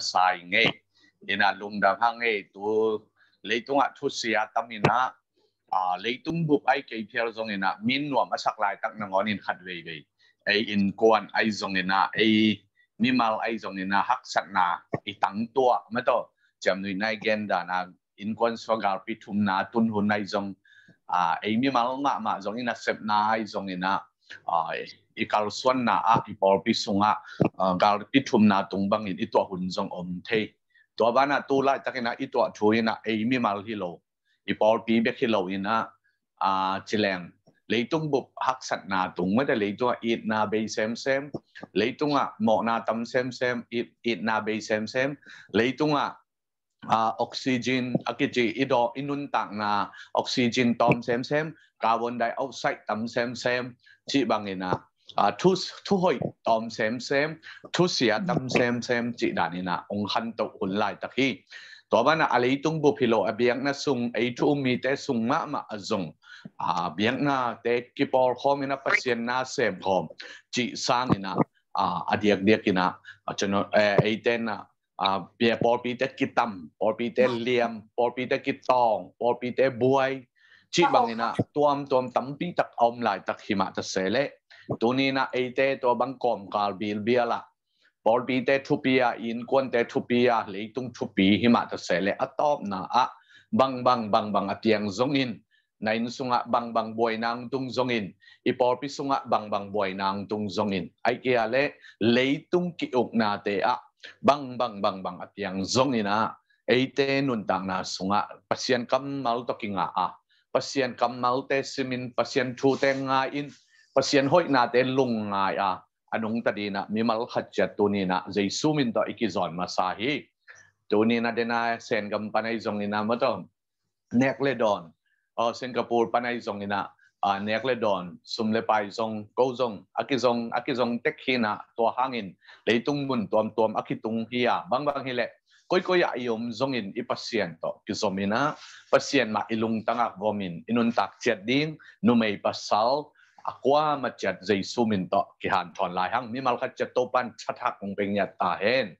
sai nghe ina lung da hang nghe tu lấy tung ạ thu xia tâm ina à lấy tung bục ai cái phía zong ina min nuam a sak lai tak nang onin khat ve ve ai in quan ai zong ina ai nimal ai zong ina hak sak na i tang tua ma to cham nui nai gen da na in quan swagar pi thum na tun hun nai zong à ai mi mal ma ma zong ina sep na ai zong ina à i kal suan na a i bol pi sunga ờ, gal i thum na tung bang in i to hun jong om the to ba na tu la takina i to thu in a e mi mal hi lo i bol pi be hi lo in a a à, chileng leitung bu hak sat na tung ma da leitung it na be sem sem leitung a mo na tam sem sem it it na be sem sem leitung a à, oxygen akichi à, ido inun tang na oxygen tom sem sem carbon dioxide tam sem sem chi bangina à 啊，tu tu hoi tom xem sem tu sia tam xem sem chỉ đàn nà ông hăn tộc ổn lại tắc hi đó bạn à, ali tung bộ philo à biếng na sung ấy tu mi te sung mà ma à zong à biếng na té te kipor khom phát pasien na xem khom chỉ sang này nà à adiak diak ina à cho nó à ấy tên na à bia bỏ pi te kitam bỏ pi te liam bỏ pi te tòng bỏ pi te buai chỉ bằng nà tuam tuam tấm pi tắc ông lại tắc hi mà tắc sẽ lệ tu ni na ei to bang kom kal bil bia la por bi te thu in kon te thu le tung thu hi ma ta se atop na a bang bang bang bang atiang zong in na in sunga bang bang boy nang tung zong in i por pi sunga bang bang boy nang tung zong in ai ke ale le tung ki ok na te a bang bang bang bang atiang zong in a ei te nun tang na sunga pasien kam mal to ki a pasien kam mal te simin pasien thu te nga in pasien hoi na te lung ngai a anung ta dina mimal khachat tunina jaisu min to ikizon masahi tunina na sen gam panai zongina matom nekledon ở Singapore panai zongina a nekledon sumle pai zong ko zong akizong akizong tekhina to hangin tung mun tom tom akitung hiya bang bang hile koi koi ayom zongin i pasien to kizomina pasien ma ilung tanga gomin inun tak chat ding numei pasal akwa ma chat zai su min to ki han thon lai hang mi mal kha chat to pan chathak ung peng nya ta hen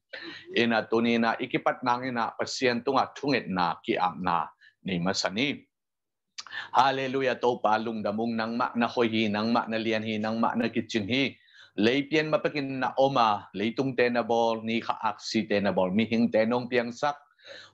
ena to ni na ikipat nang ina pasien tunga thunget na ki am na ni ma sani hallelujah to pa lung da mung nang ma na hoi hi nang ma na lian hi nang ma na ki chin hi lei pian ma pakin na oma lei tung te na bol ni kha ak si te na bol mi hing te nong piang sak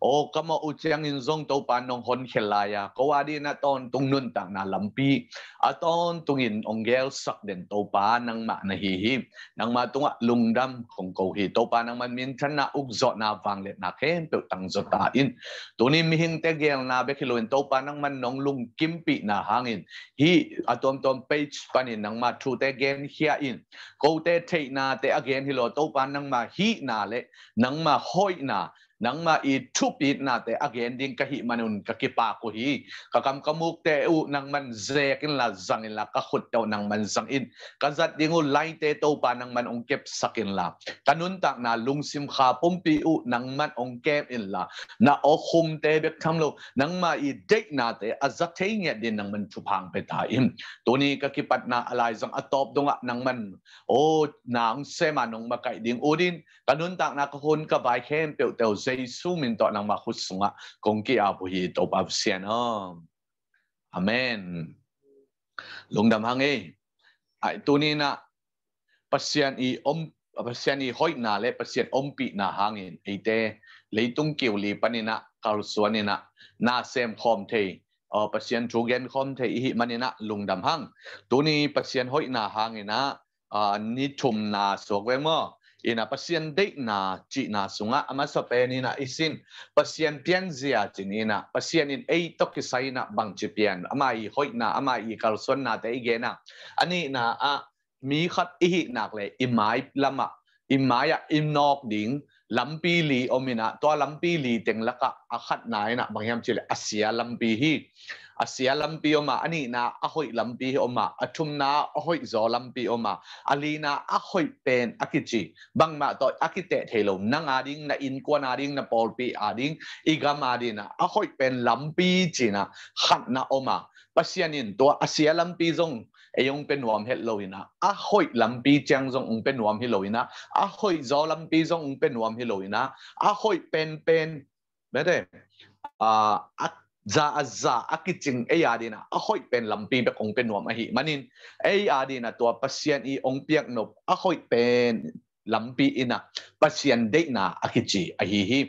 o kama uchiang inzong to panong hon khelaya kawadi na ton tungnun tang na lampi aton tungin onggel sak den to pa nang ma nang matunga lungdam kong kauhi to pa nang man min na ugzo na vanglet na ken pe tang zotain tuni mihin tegel na bekiluin to pa nang manong lungkimpi na hangin hi aton ton page panin nang ma thu te gen hia in ko te te na te again hilo to pa nang ma hi na le nang ma hoi na nang ma itupit nate again ding kahi manun kakipako hi kakam kamukte u nang manzekin la zangin la kahut daw nang manzangin kazat dingo laite to pa nang man ongkep sakin la kanuntak na lungsim kha pumpi u nang man ongkep in la na okhum te bek nang ma i dek nate azateng din nang man chupang petaim tuni kakipat na alay zang atop donga nang man o nang sema nang makaiding udin kanunta na kahon kabay khem pe tel ซซูมินตอนာ့နမခုဆုငกကုံကီအဘူဟီတบอ့ပါစီယနอာအာမင်လုံဒမ်ဟငေไอตัวนี้นะปัสยนอีอมปัสยนอีหอยนาเลปัสยนอมปีนาหางเอไอเตเลยตุงเกี่ยวลีปนินะกาลสวนนี่นะนาเซมคอมเทออปัสยนจูเกนคอมเทอีมันนี่นะลุงดำหังตัวนี้ปัสยนหอยนาหังเอนะอ่านิชมนาสวกเวมอ ina pasien dei na chi na sunga ama so pe ni na isin pasien pian zia chin ina pasien in ei to ki sai na bang chi pian ama i hoi na ama i kal son na te ge na ani na a mi khat i nak le i mai lama i mai im nok ding lampi li omina to lampi li teng laka a khat na ina bangyam chile asia lampi hi asia lampi oma ani na ahoi lampi oma athum na ahoi zo lampi oma alina ahoi pen akichi bang ma to akite thelo nang ading na in kwa na ding na polpi ading igama dina ahoi pen lampi china khat na oma pasianin to asia lampi zong eyong pen nuam het loina a hoi lampi chang zong ung pen nuam hi loina a hoi zo lampi zong ung pen nuam hi ina a hoi pen pen bede a za za akiching ei adina a hoi pen lampi be ong pen nuam a hi manin ei adina to pasien i ong piak nop a hoi pen lampi ina pasien de na akichi a hi hi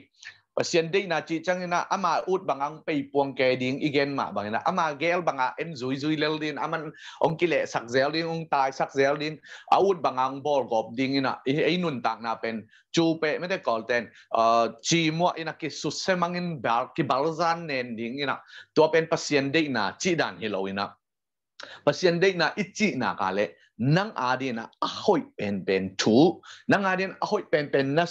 pasien dei na chi changina ama ut bangang pei puang ke ding igen ma bangina ama gel bằng banga en zui zui lel din aman ong kile sak zel din ong tai sak zel din a ut bangang bor gop ding ina ei nun tak na pen chu pe me de kol ten chi mo ina ki su semangin bal ki balzan nen ding ina to pen pasien đây na chi dan hello ina pasien đây na ichi na kale nang na ahoy pen pen thu nang adin ahoy pen pen na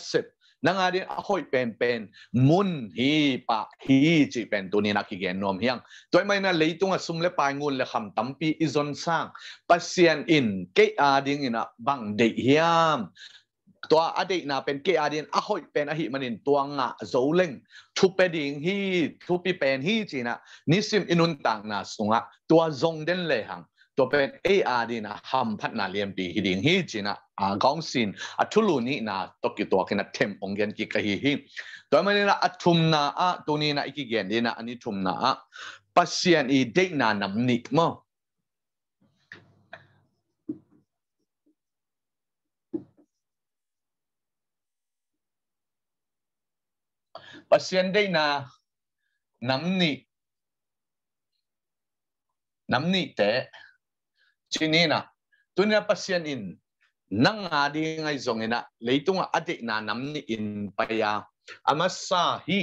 นางอาเดียอคอยเป็นเป็นมุนฮีปะฮีจีเป็นตัวนี้นักเขียนนอมเฮียงตัวไม่น่าเลยตรงสุ่มเล็บไปงูเล็บคำตั้มปีอิจอนสร้างปัสเซียนอินเกอาดิ้งอินะบังเดียมตัวอดีตนะเป็นเกอาดินอคอยเป็นอหิมันินตัวงะโจเล่งทุบไปดิงฮีทุบไปเป็นฮีจีนะนิสิมอินุนต่างนะสุงะตัวจงเด่นเลยหังตัวเป็น AR ดีนะทำพัฒนาเลียนดีฮิดิงฮีจีนะอากองสินอัทุลุนี่นะตกิตัวกันนะเทมองเกนกิกะฮิฮีตัวมันนี่นะอัทุมนาอะตัวนี้นะอีกเกนดีนะอันนี้ทุมนาอะปัสเซียนอีเด็กนานำนิกมั้ปัสเซียนได้นะน้ำนิน้ำนิเตะ chinina tunina pasien in nanga di ngai zongena leitunga ate na namni in paya amasa hi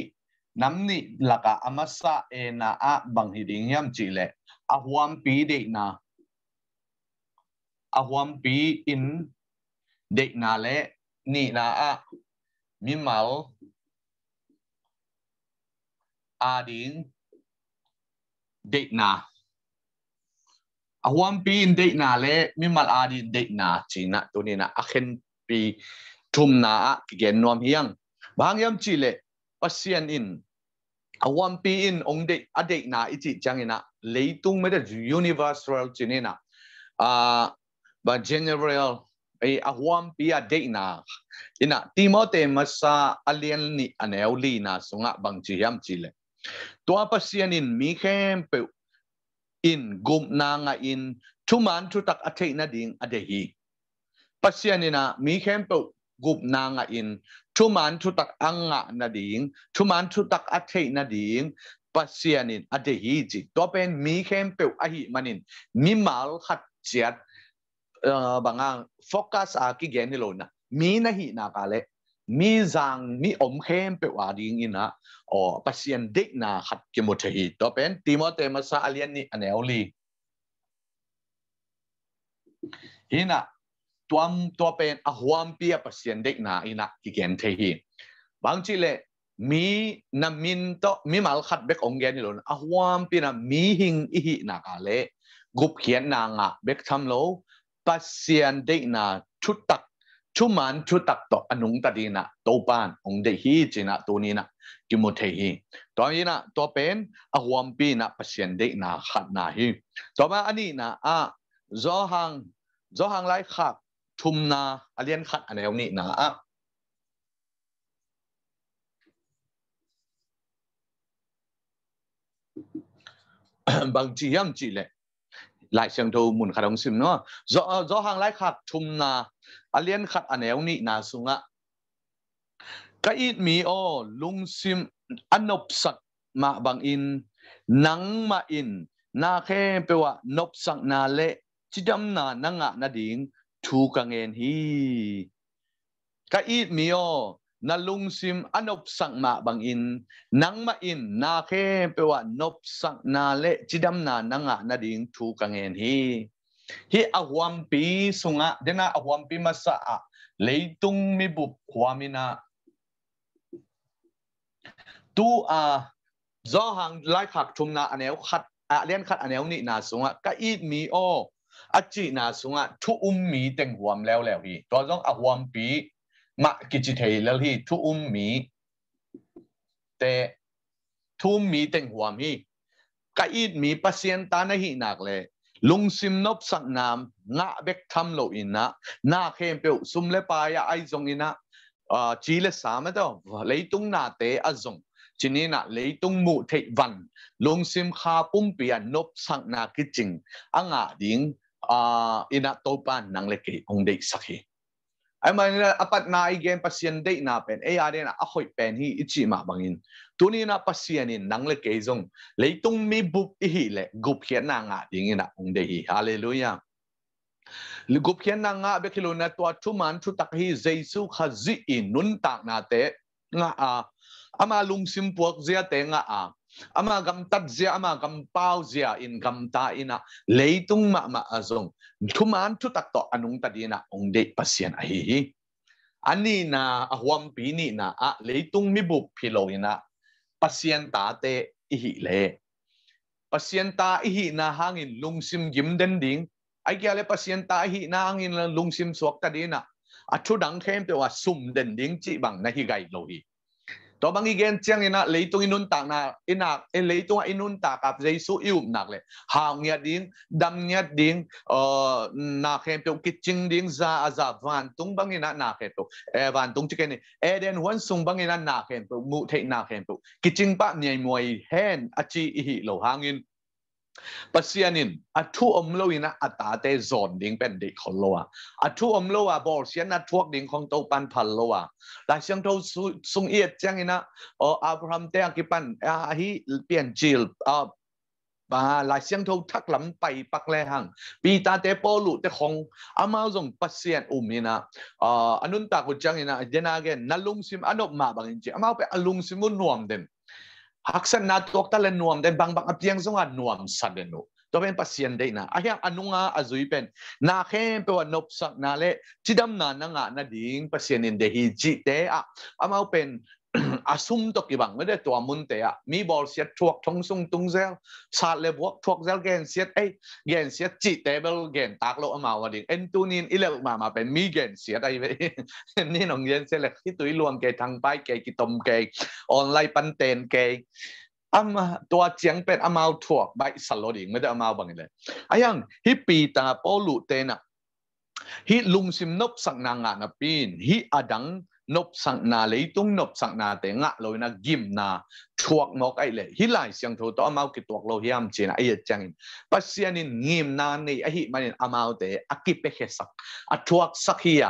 namni laka amasa e na a banghi ding yam chile ahuam pi de na ahuam pi in de na le ni na a mimal ading de na a huam pi in date na le mi mal a di date na chi na tu ni na a khen pi thum na a ki gen nom hiang bang yam chi le pasien in a huam pi in ong date a date na ichi chang ina tung me de universal chi ni na a ba general ai a huam pi a date na ina timote masa alien ni aneu li na sunga bang chi yam chi le tua pasien in mi khem pe in gum na nga in chuman chu tak athe na ding ade hi pasianina mi khempo gup na nga in chuman chu tak anga na ding chuman chu tak athe na ding pasianin ade hi ji to pen mi khempo a hi manin mi mal khat chiat banga focus a ki gen ni lo na mi na hi na ka le มีจังมีอมเข้มเปว่าดิ่งอินะอ๋อปัสยันเด็กนาขัดกิมุทฮีตัวเป็นติโมเตมัสอาเลียนนี่อันเอลีฮินะตัวตัวเป็นอหวมเปียปัสยันเด็กนาอินะกิเกนเทฮีบางทีเลยมีน้ำมินโตมีมาลขัดเบกองเกนี่ลนอหวมปีนะมีหิงอิหินะกนเลยกุบเขียนนางะเบกทำโลปัสยันเด็กนาชุดตัก chuman chu tak to anung ta dina to pan ong de hi china to ni na timothe hi to ni na to pen a huam pi na pasien de na khat na hi to ma ani na a zo hang zo hang lai khak thum na alian khat anew ni na a bang chi yang chi le ลายเชียงทูมุนขัดองซิมเนาะจอจอหางไล่ขัดชุมนาอเลียนขัดอันเอวนี่นาสุงะก็อีดมีโอลุงซิมอนบสักมาบังอิน นังมาอิน นาแคมเปว่านบสักนาเละจิดำนานังอะนาดิงทูกังเอนฮีก็อีดมีโอ nalungsim anopsak ma bangin nang ma in na khe pewa nopsak na le chidam na nanga na ding thu kangen hi hi ahwam pi sunga dena ahwam pi masa a leitung mi bup huamina tu a zo hang lai khak thum na anew khat a len khat anew ni na sunga ka i mi o achi na sunga thu um mi teng huam leo leo hi to jong ahwam pi มากิจเทแล้วที่ทุุ่มมีแต่ทุ่มมีแต่งหัวมีกะอีดมีปัสเซียนตานะหินักเลยลุงซิมนบสักนามนาเบกทำโลอินะนาเข้มเปียวซุมเลปายาไอจงอินะจีเลสามะตดอเลยตุงนาเตอจงทีนี่นะเลยตุงมูเทวันลุงซิมคาปุ่มเปียนบสักนากิจิงอ่างอดิ้งอินะโตปานนังเล็กีองเด็กสักเฮ ai man apat na igen pasien date na pen eh, ai ade na akhoi pen hi ichi ma bangin tu ni na pasien in nang le keizong tung mi bup i le gup hian na nga ding na ung de hi hallelujah gup hian na nga be kilo na tua thu man chu tak hi jesu khazi in nun tak na te nga a ama lung sim puak zia te nga a ama gam tat zia ama gam pau zia in gam ta ina leitung ma ma azong ทุมันทุตักต่ออนุงตัดีนะองเดปัสยันไออันนี้นะอหวมปีนี่นะอะเลยตุงมิบุพิโลยนะปัสยันตาเตอิฮิเลปัสยันตาอิฮินะหางินลุงซิมยิมเดนดิงไอ้แกเลยปัสยันตาอิฮินะหางินลุงซิมสวกตัดีนะอัชุดังเข้มแต่ว่าซุ่มเดนดิงจีบังนะฮิไกโลฮี to bang igen chang ina leitung inunta, na ina en eh, leitung inunta tak ap jaisu ium nak le ha ngia ding dam ngia ding uh, na khem pe kitching ding za aza van tung bang ina na khem to e van tung chiken ni e den wan sung bang ina na khem to mu thei na khem to kitching pa nyai moi hen achi hi lo hangin ปัสยนินอัตุอมโลวินะอัตาเตซอนดิ่งเป็นดิคองโลวะอัตุอมโลวะบอลเสียนัทวกดิ่งของโตปันพันโลวะหลายเชียงโตสุงเอียดจังอินะโออับราฮัมเตียกิปันอาฮิเปลี่ยนจิลอ่าบาหลายเชียงโตทักหลำไปปักแลหังปีตาเตโปลุเต่ของอามาส่งปัจเซียนอุมินะอ่าอนุนตากุจังอินะเจนาเกนนัลลุงซิมอนุมาบางอินจิอามาไปอลุงซิมุนนวมเดม haksan na toktal nuam den bang bang apiang zonga nuam sadenu toben pasien de na ahya anu nga azuipen na khem pe wanop sak na le chidam na na nga na ding pasien in de hi chi a amau pen อาซุมตกิบังไม่ได้ตัวมุนเตะมีบอลเสียทวกทงซุงตุงเซลซาเลบวกทวกเซลแกนเสียไอแกนเสียจีเตเบลแกนตากโลอกมาวันเดิเอ็นตูนินอิเล็กมามาเป็นมีแกนเสียได้ไหมนี่น้องเย็นเสลที่ตุยรวมแกทางไปแกกิตมแกออนไลน์ปันเตนแกอามาตัวเจียงเป็นอามาทวกใบสลดอีกไม่ได้อามาบังเลยไอ้ยังฮิปปีตาโปลุเตนะฮิลุงซิมนบสังนางานะปีนฮิอดังนบสังนาเลยตุงนบสังนาแต่งะเลยนะกิมนาชวกนกไอเลยฮิไลเสียงโทต่อมากิตักเราเฮียมจีนไอเจังอินปัสยานินงิมนาในไอฮิมันอินอามาเตอักิเปเฮสักอัชวกสักเฮีย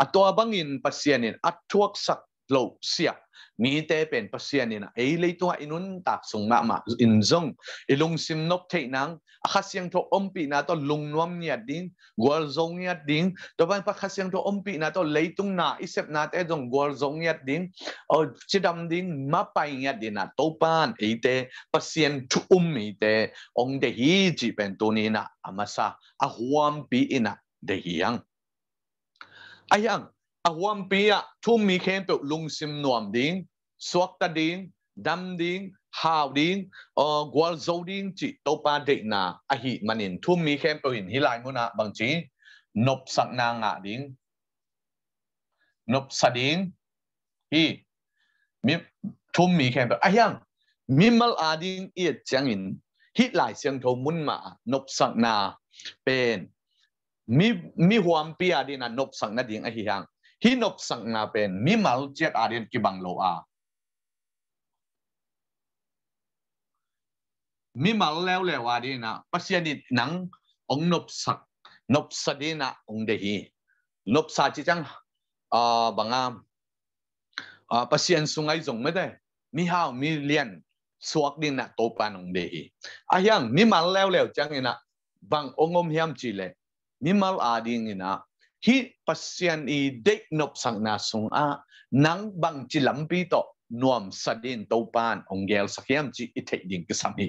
อัตัวบังอินปัสยานินอัชวกสักโลเสีย mi te pen pasian ina ei le to inun tak sung ma ma in zong ilung sim nop te nang akhasiang to ompi na to lungnom nia ding gwal zong nia ding to ban pakhasiang to ompi na to leitung na isep na te zong gwal zong nia ding o chidam ding ma pai nia ding na to pan ei te pasian tu um mi te ong de hi ji pen to ni na amasa a huam pi ina de hiang ayang อาวมปีอะทุ่มมีเข้มเปลุงซิมนวมดิงสวกตดิงดำดิงหาวดิงเอ่อ กวลโซดิงจิตปาเดกนาอหิมันินทุ่มมีเข้มเปลินฮิไลมุนะบางจีนบสักนางะดิงนบสดิงฮีมิทุ่มมีเข้มเปอะยังมิมลอาดิงเอียดจังอินฮิไลายเสียงโทมุนมา นบสักนา เป็นมี มีหวมปีอดินะนบสักนาดิงอะฮิยัง hinop sang na pen mimal chet arian ki banglo a mimal leo leo ari na pasianit nang ong nop sak nop sadina ong dehi nop sa chi chang a banga a pasian sungai jong me de mi hao mi lian suak din na to pan ong dehi a yang mimal leo leo chang ina bang ongom hiam chi le mimal ading ina hi pasian i dek nop sang na sung a nang bang chi lampi to nuam sadin to pan ongel sakhiam chi i thei ding ke sami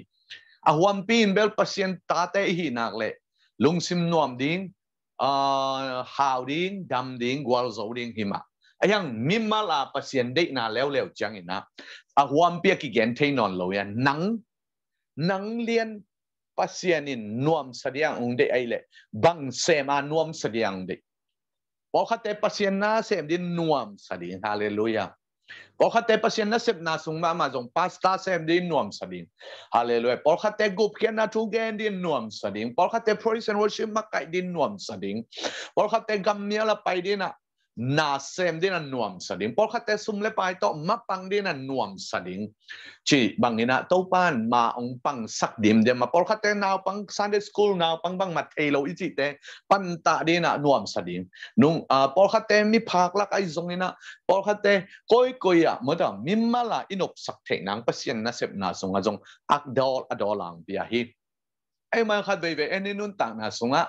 a huam pin bel pasian ta te hi nak le lung sim nuam din a hao ding dam din gwal zo ding hima ayang mimala pasian dek na leo leo chang ina a huam pia ki gen thein non lo ya nang nang lian pasian in nuam sadiang ong de ai le bang sema nuam sadiang de พอคัาเตปัสยนนาเสมดินนวมสดิงฮาเลลูยาพอคัดเตปัสยนนาเสมนาสุงมามาจงปาสตาเสมดินนวมสดิงฮาเลลูยาพอคัาเตกุบเคนาทูเกนดินนวมสดิงพอคัาเตพลีสซนวอชิมมาไกดินนวมสดิงพอคัาเตกัมเนียละไปดินอะ na sem din an nuam sading por khate sum le pai to ma pang din an nuam sading chi bangina to pan ma ong pang sak dim de ma por khate naw pang sunday school naw pang bang ma thelo ichi te pan ta din na nuam sading nung a por khate mi phak lak ai zong ina por khate koi koi ya ma da mimma la inop sak the nang pasien na sep na zong a zong ak dol adolang bia hi ไอ้အိမ်မနไปတอဒนဝအနိနွန်တန်နာဆုံငါ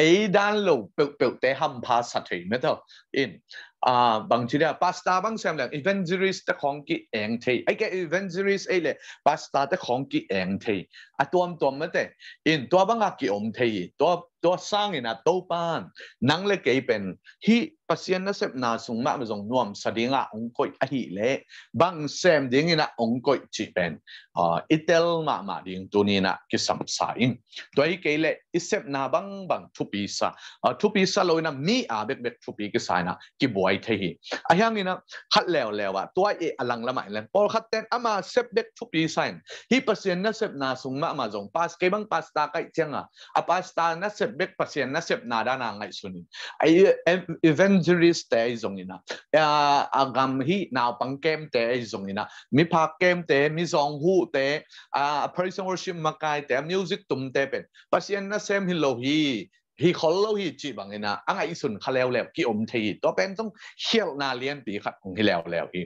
အေဒန်လောပုတ်ပုတ်တဲဟမ်ဖာစထေမတော့ in ออิน่าบางทีเนี่ยพาสต้าบางเซมเลยอีเวนเจอรีสตะของกิเองทีไอ้แกอีเวนเจอรีส์ไอ้เลยพาสต้าตะของกิเองทีอ่ะตัวมันตัวไม่นแต่อินตัวบางอากิอมทีตัวตัวสร้างอนะตัวปานนังเล็กเป็นฮีปัศยนเสพนาสุงมาไม่ทงนวมสดิ่งะองค์กอยอหิเล่บางเซมดิ่งนะองค์กอยจีเป็นอ่าอิตาลมามาดิ่งตัวนี้นะกิสัมสายิงตัวอีกเกลเอเสพนาบางบางทุปีซาอ่าทุปีซาเลยนะมีอาเบกเบกทุปีกิสายนะกิบวยเทีอ่ะย่างนี้นะขัดเลวแลวอ่ะตัวเออลังละไม่เล่นพอขัดเต้นอามาเสพเบกทุปีซายฮีปัศยนเสพนาสุงมามาทงพาสเกบังพาสตาไกเจงอะอ่ะพาสตานเสพ bek pasien na sep na da na ngai sunin ai evangelist te ai zongina a agam hi na pang kem te ai zongina mi pha kem te mi zong hu te a person worship makai te music tum te pen pasien na sem hi lo hi ฮีคอลโลฮีจีบางเนะอังไอสุนคขาเลวแล้วกี่อมทีตัวเป็นต้องเชี่ยวนาเลียนปีขัดของที่แล้วแล้วอี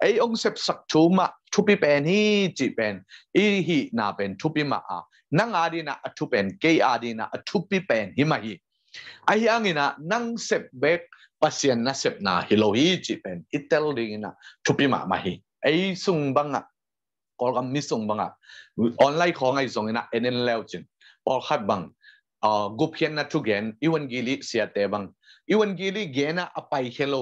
ไอองเซบสักชูมาทุบีเป็นฮีจีเป็นอีฮีนาเป็นทุบีมาอ่ะนังอาดีนะทุเป็นเกยอาดีนะทุบีเป็นฮิมาฮีไออังนะนังเซบเบกปัสยนนเซบนาฮิโลฮีจีเป็นอิตาลีนะทุบีมามาฮีไอสุงบังอ่ะกอลกัมมิสุงบังอ่ะออนไลน์ของไอสุงนะเอ็นเอ็นเลวจินปอลขัดบังกุพยนนัทุเกนอีวันกิลิเสียเตบังอีวันกิลิเกน่าอภัยเขโล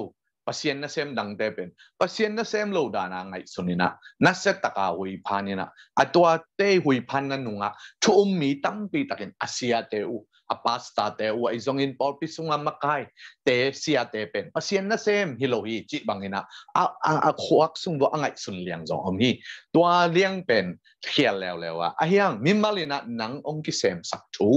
พัศยนนัเซมดังเตเป็นพัศยนนัเซมโลดานางไอสุนินะนัเซตกาหุยพานินะอัตวะเตหุยพันนันุงะชุมมีตั้งปีตะกินอาเซียเตอูอปาสตาเตอูไอซองอินพอปิสุงามกคายเตเซียเตเป็นพัศยนนัเซมฮิโลฮีจิบังินะอาอาขวักซุงบัวไอสุนเลียงจอมฮีตัวเลียงเป็นเขียนแล้วแล้วว่าอะไรยังมิมาลินะนังองค์กิเซมสักทู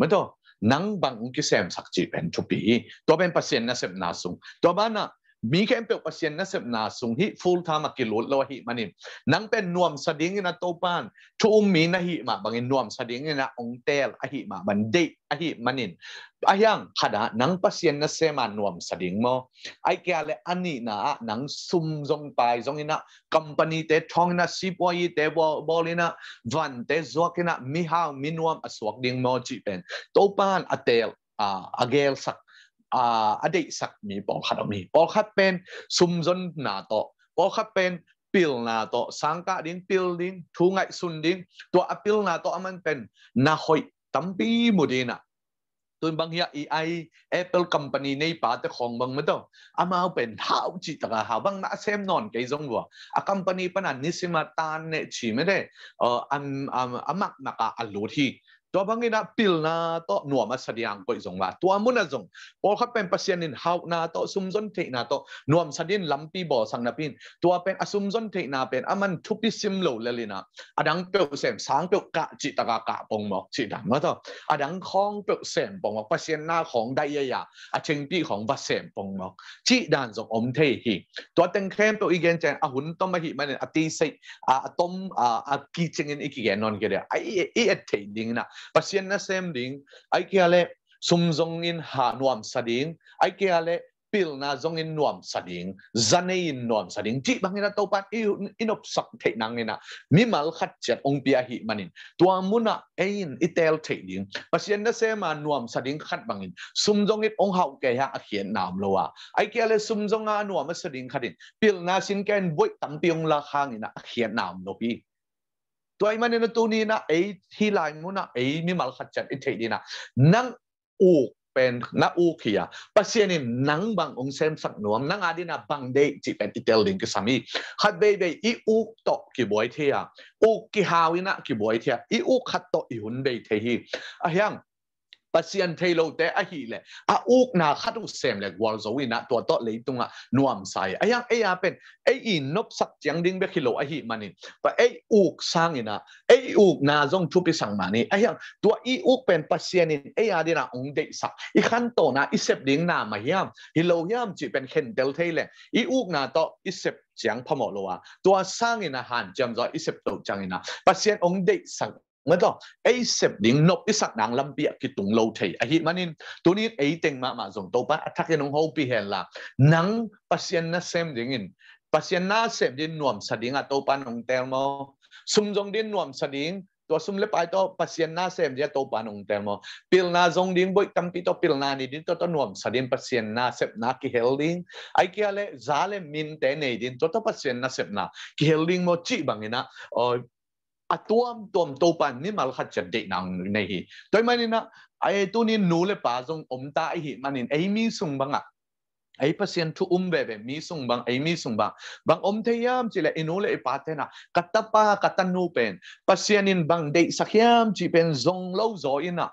มันตัวนังบังอุ้กิเซมสักจีเป็นชุบีตัวเป็นเปอร์เซ็นต์นะเซมนาสุงตัวบ้านน่ะมีแค่เป็นปัจเจียนนั่นเสพนาสูงฮิฟูลทามากิลุดโลหิมันิมนังเป็นนวมสดิงงนะโตปานชูมีนะหิมาบางินนวมสดิงงนะองเตลอหิมาบันเดอหิมันินอายังขณะนังปัจเจียนนั่นเสมานวมสดิงมอไอแกเลอันนี้นะนังซุมจงไปจงนะคัมปานีเตทองนะซีปอยเตบอบอลในะวันเตจวกในะมิฮาวมินวมอสวกดิงมอจีเป็นโตปานอเตลอ่าอเกลสักอ่าอดีตสักมีปอลขัดมีปอลขัดเป็นซุมจนนาโตปอลขัดเป็นปิลนาโตสังกะดินงปิลดินงทุงไอสุนดินงตัวอปิลนาโตมันเป็นนาหอยตั้มปีมุดีนะตัวบางเฮียงไอแอปเปิลคัมพานีในป่าแต่ของบางไม่ต้องอามาเป็นท้าวจิตกะหาบางน่กเซมนอนกี่จงวัว อะคัมพานีปนันนิสิมาตานเนชีไม่ได้เอ่ออันอันอามักนักอาลูที่ตัวบางอินะปิลนาโตหนัวมาสดียงก็ยังว่ะตัวมุนะจงพอเขาเป็นปัศยานินเฮานาโตซุมซนเทนาโตหนัวมสดียนลำปีบอสังนัพินตัวเป็นอซุมซนเทนาเป็นอามันทุบิซิมโลเลลินะอดังเปียวเสมสังเปียวกะจิตกะกะปงมอกจิตดังมาต่ออดังคองเปียวเสมปงมอกปัศยานาของไดยยาอเชิงปีของบัศเสมปงมอกจิตดานจงอมเทหิตัวเต็งเคมเปียวอีเกนเจนอหุนต้มมาหิมันอตีสิอาตมอากีเจงอีกีเกนนอนเกเรไอเอเอเทดิงนะ pasien na sem ding ai kia le sum zong in ha nuam sa ding ai kia le pil na zong in nuam sa ding zane in nuam sa ding ti bangina to pat in op sak thei nang ina mi mal khat chat ong pia hi manin tua muna ein itel thei ding pasien na se ma nuam sa ding khat in sum zong it ong hau ke ha a khian nam lo wa à. ai kia le sum zong a nuam sa ding khatin pil na sin ken boi tam piong la khang ina a khian nam lo pi ตัวไอ้มันเนี่ยตัวนี้นะไอ้ที่ลายมันะไอ้มีมาลขัดจัดไอ้เที่นะนั่งอูกเป็นนั่งอูขี้อะปัจจนี่นนั่งบังองเซมสักนวมนั่งอะดีนะบังเดจิเป็นอิตาลีนก็สามีขัดเบย์เบย์อีอูกตอกกี่บ่อยเทียอูกกี่ฮาวินะกี่บ่อยเทียอีอูกขัดตอกอีหุ่นเบย์เทียอ่ะยังปัจจัยนเทโลเตอะหิเลอาอุกนาขัดอุเซมเลยวอลโซวินะตัวโตเลยตุงะนวมใส่ไอ้ยังไอ้ยงเป็นไอ้อินนบสักยังดิ้งเบคิโลอหิมันนี่ปะไอ้อุกสร้างอินะไอ้อุกนาจงชุพิสังมานี่ไอ้ยังตัวอีอุกเป็นปัจจัยนินไอ้ยงดีนะองเดสักอีขั้นโตนะอีเซบดิ้งนามาเฮียมฮิโลเฮียมจีเป็นเคนเดลเทเลอีอุกนาโตอีเซบจียงพมอลววตัวสร้างอินะหันจำจอยอีเซบโตจังอินะปัจจัยองเดสักงั้นก็ไอ้เสพดิ้งนบที่สักนางลำเบียกิตุงโลเทไอ้ฮิมันินตัวนี้ไอ้เต็งมามาส่งตัวปะทักยันงหูปีเห็นละนังปัสยันนะเซมดิ้งินปัสยันนะเสพดิ้งนวมสดิ้งอ่ะตัวปะนงเตลโมซุมจงดิ้งนวมสดิ้งตัวซุมเล็บไปตัวปัสยันนะเสพดิ้งตัวปะนงเตลโมปิลนาจงดิ้งบ่อยตั้มปีตัวปิลนานี่ดิ้งตัวตัวนวมสดิ้งปัสยันนะเสพนักกิเฮลดิ้งไอ้เกี่ยเลยซาเลมินเตนไอ้ดิ้งตัวตัวปัสยันนะเสพนักกิเฮลดิ้งโมจีบังเงินะ atuam tom to pan ni mal khat chat de nang nei hi toy manin na ai tu ni nu le pa jong om ta hi manin ai mi sung banga ai pasien thu um ve ve mi sung bang ai mi sung bang bang om the yam chi le inu le pa te na katapa katanu pen pasien in bang de sakhyam chi pen zong lo zo ina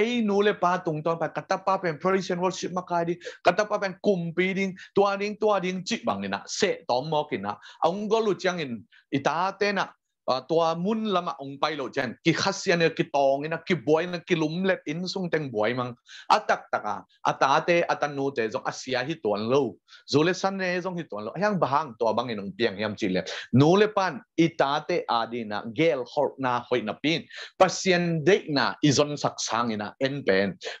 ai nu le pa tung ton pa katapa pen prison worship makai di katapa pen kum pi ding tua ding tua ding chi bang ni na se tom mo na, ong go lu chang in ita te na Ờ, tua mun lama ong pai lo chen ki khasian ki tong ina ki boy na ki lum let in sung teng boy mang atak taka atate atanu te zo asia hi ton lo zo le san ne zong hi ton lo yang bahang to bang inong piang yam chile nu le pan itate adina gel hor na hoi na pin pasien de na izon sak sang ina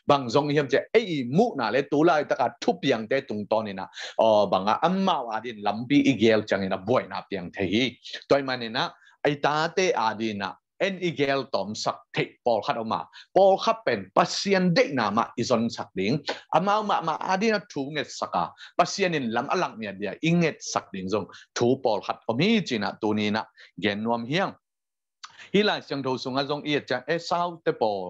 bang zong hiam che ei mu na le tu lai taka thup yang te tung ton ina o banga amma adin lambi igel chang ina boy na piang the hi toy manina ไอตาเตอาดีนะเอ็นอีเกลตอมสักเทคบอลขัดออกมาบอลขัดเป็นปัสเซียนเด็กนามาอิจอนสักดิ่งอามามามาอาดีนะถูเงสักะปัสเซียนินลำอลังเนี่ยเดียอิงเงสักดิ่งจงถูบอลขัดอมีจีนะตัวนี้นะเกนนวมเฮียงฮิลาเสียงทูสุงอาจงเอียจะเอซาวเตปอล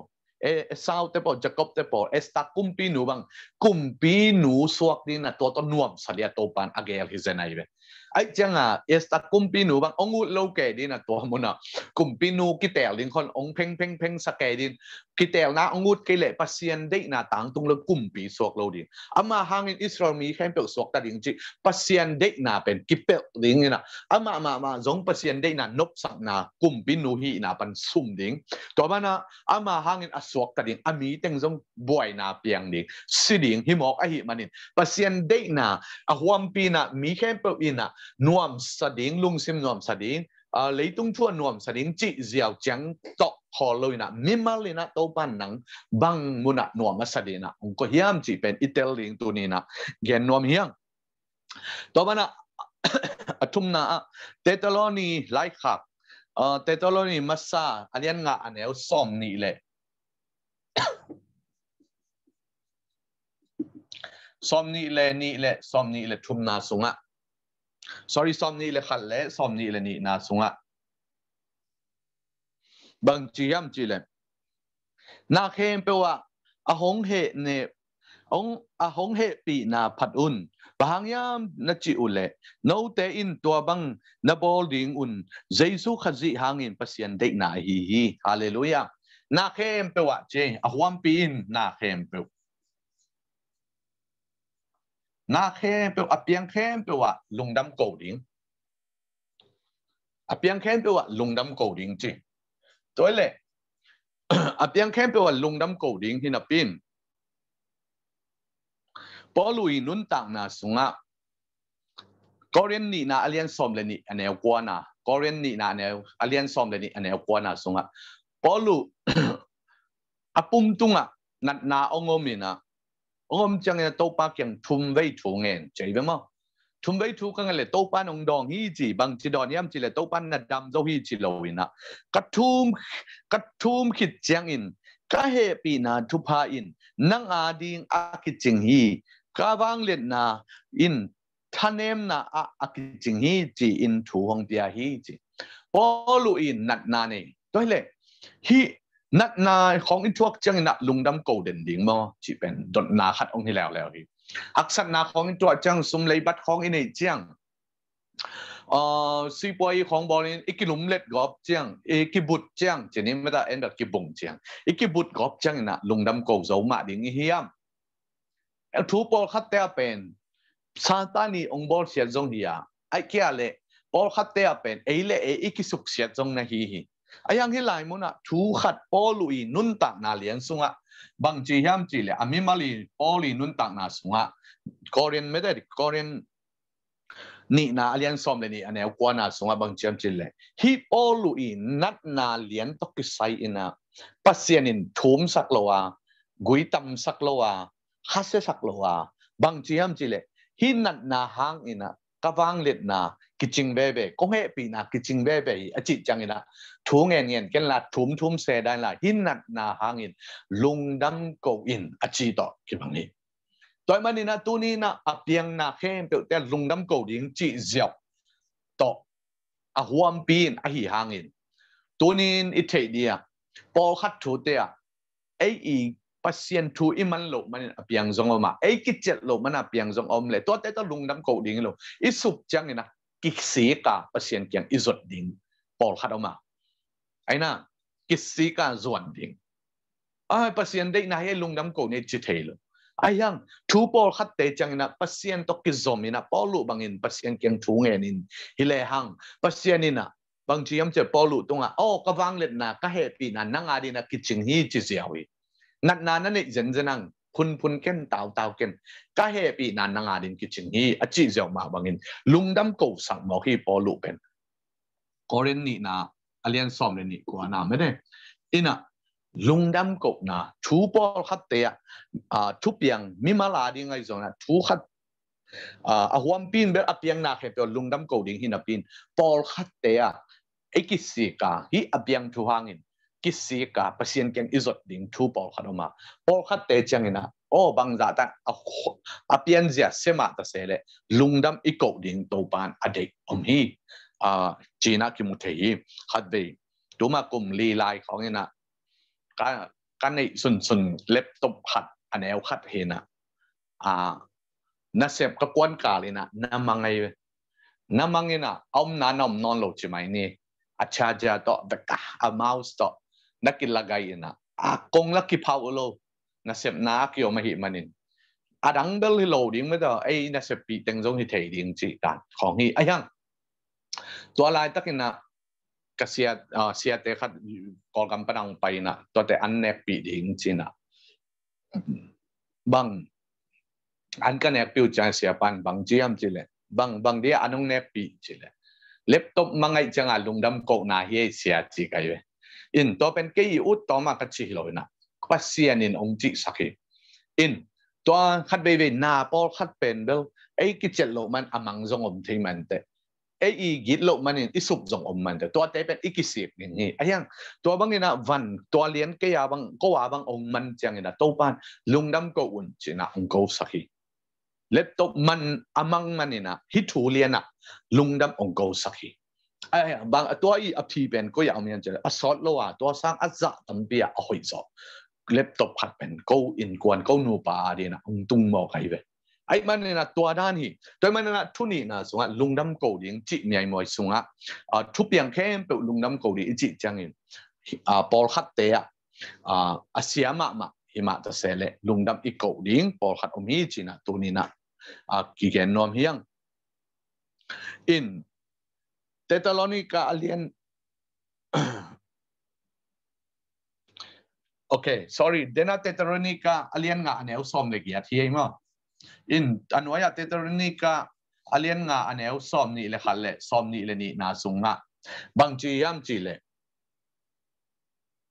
เอซาวเตปอลจักบเตปอลเอสตากุมปีหนูบังกุมปีหนูสวกดินะตัวต้นนวมสัลยาโตปานอเกลฮิเซนัยเวไอ้จังอ่ะเอสตักุมปีนูบางองุโลเกดินอ่ะตัวมันอ่ะกุมปีนูกิเตลินคนองเพ่งเพ่งเพ่งสเกดินกิเตลนะองุดกิเลปัสเซียนได้น่ะต่างตรงละกุมปีสวกโลดินอามาหางอินอิสราเอลมีแค่เปลือกสวกตัดิงจิปัสเซียนได้น่ะเป็นกิเปลลิงน่ะอามามามาจงปัสเซียนได้นาะนบสักน่ะกุมปีนูฮีน่ะเป็นซุ่มดิงตัวมันอ่ะอามาหางอินอสวกตัดิงอามีเต็งจงบ่วยน่ะเปียงดิงสิดิงหิมอกอหิมันินปัสเซียนได้น่ะอหวมปีน่ะมีแค่เปลือกอินนะนวมสดิงลุงซิมนวมสดิงอ่าเลยตุ้งชั่วนวมสดิงจีเจียวจังตอกหอเลยนะมิมาเลยนะตปันนังบังมุนะนวมสดิงนะองก็เฮียมจีเป็นอิตาลีตัวนี้นะแกนนวมเฮียงตัวมันนะทุ่มนะเตตลอนีไลคับเอ่อเตตลอนีมาซาอันนันงะอันเอวซอมนี่เลยซอมนี่แหละนี่แหละซอมนี่แหละทุมนาสุงะ sorry ซอมนี่เลยขัดเลยซอมนี่เลยนี่นาสุงะบางจียมจีเลยนาเข้มเปว่าอาหงเหเนี่ยองอหงเหปีนาผัดอุ่นบางยามนัจิอุเลนเอาตอินตัวบังนบอลดิงอุ่นเจสุขจิหางินเปอร์เสียนเด็กนาฮีฮีฮาเลลูยานาเข้มเปว่าเจอาหวัมปีนนาเข้มเปวนาเข้มเปียวอเปียงเข้มเปียว่ะลุงดำโกาหิงอเปียงเข้มเปียว่ะลุงดำโกาหิงจีตัวเล็กอเปียงเข้มเปียว่ะลุงดำโกาหิงที่นับปีนปอลุยนุนต่างนาสุงะกอเรียนนี่นาอเลียนสมเลนี่อันแนวกวนากอเรียนนี่นาอเลียนสมเลนี่อันแนวกวนาสุงะปอลุอปุ่มตุงะนัดนาองโอมินาอจงงเียโ我们讲的都把งทุ่มไว้ทุ่งเงินใจไหมมัทุ่มไว้ทุ่งกันเลยโตู้ปานองดองฮีจีบางจีดอนย่ำจีเลยโตู้ปานนัดดำเจ้าฮีจีเราอินะกระทุ่มกระทุ่มขิดจีงอินกะเฮปีนาทุพาอินนังอาดิงอากิจิงฮีกะวางเล่นนาอินท่านเอ็มนาอากิจิงฮีจีอินถูหงเดียฮีจีพอลูอินนัดนานี่ตัวเลยฮีนัดนายของอินทวกเจางนัดลุงดำโกเด่นดิ่งมอจีเป็นดนนาคัดองที่แล้วแล้วที่อักษรนาของอินทวกเจังสุมเลยบัดของอินเจียงอ่อสีปวยของบอลินอีกหลุมเล็ดกอบเจียงอีกบุตรเจียงเจนี้ไม่ได้เอ็นแบบกิบุงเจียงอีกบุตรกอบเจียงน่ะลุงดำโกเสามาดิ่งเฮียมเอทูปอลคัดเตะเป็นซาตานีองบอลเสียจงเฮียไอ้แก่เลยปอลคัดเตะเป็นเอเล่เออีกิสุกเสียจงนะฮีฮีอายังที่หลายมุนะชูขัดโอลุยนุนตักนาเลียนสุงะบางจีฮัมจีเลยอามิมาลีโอลีนุนตักนาสุงะกอรินไม่ได้กอรินนี่นะเลียนซอมเลยนี่อันนี้กวนาสุงะบางจีฮัมจีเลยฮิโอลุยนัดนาเลียนตอกิไซอินะปัสเซียนินทูมสักโลวา กุยตัมสักโลวาฮัสเซสักโลวาบางจีฮัมจีเลยฮินัดนาฮังอินะกวางเล็ดนา kitchen bebe có hệ bị na kitchen bebe à chị chẳng ina thú nghe nghe cái là thúm thúm xe đây là hin nặng na hàng in lung đâm cầu in à chị to cái bằng này tôi mà nina tu na à tiếng na khem em tự lung đâm cầu điện chị dọc to à huam pin à hi hàng in tu nin ít thấy đi à bỏ khát thú tê à ấy ý pasien thu iman lo man apiang zong oma ai kitchet lo man apiang zong om le to te to lungdam ko ding lo isuk chang ina กิสีกาเปอร์เซ็นต์อย่งอิจดดิงปอลคัดออกมาไอ้น่ะกิสีกาส่วนดิงไอ้เปอร์เซ็นได้นายลุงน้ำโกเนี่ยจิเทลไอ้ยังทูปอลคัดเตจังนะเปอร์เซ็นต์ตกิจอมินะปอลุบังอินเปอร์เซ็นต์เกียงทูเงินินฮิเลหังเปอร์เซ็นนี่นะบางทียมเจ็บปอลุตรงอ่ะโอ้กวางเล็ดนะก็เฮปีนะนั่งอาดีนะกิจริงฮีจิเสียวีนัดนนั่นเนี่เจนเจนังคุณพุนเก่นตาวตาวเก่นก็เฮปีนานนางาดินกิจิงฮีอจีเจ้ามาบังินลุงดำกูสังมอกีปอลูเป็นกอรินนี่นาอเลียนซอมเรนี่กว่านาไม่ได้อินะลุงดำกบนาชูปอลขัดเตะอ่าทุบยังมิมาลาดิงไงส่งนะชูขัดอ่าหัวปีนเบลอเบียงนาเขเปียวลุงดำกบดิงหินอปีนปอลขัดเตะไอ้กิสิกาฮีอเบียงทุหังอินกิสิกาเปอร์เซยนตกงอิจดดิ่งทูปอลขนมาปอลขัดเตจังเงินะโอ้บางจากั้งอาอาเปียนเสียเสมาตั้งเสเลยลุงดำอีกคนดิ่งตัวปานอดีตอมฮีอ่าจีน่ากิมุเทียขัดไปตัวมากลุ่มลีไลของเงินะการการในส่วนส่วนเล็บตบขัดอันแนวขัดเห็นะอ่านั่นเสพกกวนกาเลยนะนั่นมังไงนั่นมังไงนะอมนานอมนอนหลบใช่ไหมนี่อาชาจะต่อตะกะอามาสต่อ nakilagay ina akong laki paulo na sep na kyo mahi manin adang bel hi lo ding ma da ai na sep pi teng jong hi thei ding chi tan khong hi ayang to lai takina kasiat sia ah, te khat kol kam panang pai na to te an ne pi ding chi na bang an ka ne piu cha sia pan bang chiam chi le bang bang dia anung ne pi chi le laptop mangai changa lungdam ko na hi sia chi kai อินตัวเป็นกี่อุดต่อมากระชิลอยนะปัสเซียนินองจิสักอินตัวขัดเบเวนาปอลขัดเป็นเบลไอ้กิจโลมันอมังจงอมที่มันเตไอ้อีกิจโลมันนี่อิสุบจงอมมันเตตัวเตเป็นอีกิสิบนี่ไอ้ยังตัวบางนี่นะวันตัวเลียนเกียบางก็ว่าบางองมันจังน่ะตัวปานลุงดำก็อุ่นจีนะองก็สักีเล็บตัวมันอมังมันนี่นะฮิตถูเลียนนะลุงดำองก็สักี ai bang tua i api pen ko yang mian chele asot lo wa tua sang aza tambia a hoi zo laptop khat pen ko in kwan ko nu pa de na ung tung mo kai ve ai man na tua dan hi toi man na thu ni na sunga lungdam ko ding chi miai moi sunga a thu piang khem pe lungdam ko di chi chang in a pol khat te a a siama ma ima ta sele lungdam i ko ding pol khat omi chi na tu ni na a ki gen hiang in เตตลอนิกาอเลียนโอเค sorry เดนาเตตลอนิกาอเลียนงาอเนวสอมเลกี้ที่เอ็มอินอันวายเตตลอนิกาอเลียนงาอเนวสอมนี่เลยขาเลสอมนี่เลยนี่นาสุงงะบางจียามจีเลย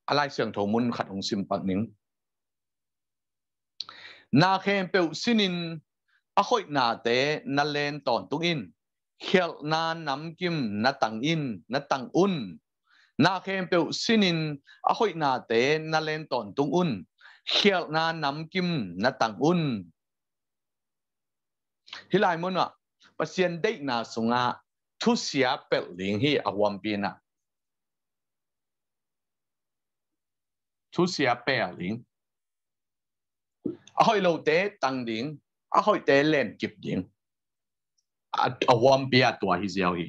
อะไรเสียงโทมุนขัดองซิมปักนิ่งนาเคมเปิลซินินอะคุยนาเตนัเลนตอนตุงอินเขียลนานน้ำกิมนัตังอินนัตังอุนนาเข้มเปียวสินินอะหอยนาเตนาเลนตอนตุงอุนเขียลนานน้ำกิมนัตังอุนฮิลายมุนอ่ะปเสียนได้นาสุงะทุเสียเปิดลิงฮีอวมปีนะทุเสียเปิดลิงอะหอยเราเตตังดิงอะหอยเตเล่นกิบดิง a wam pia tua hi ziaw hi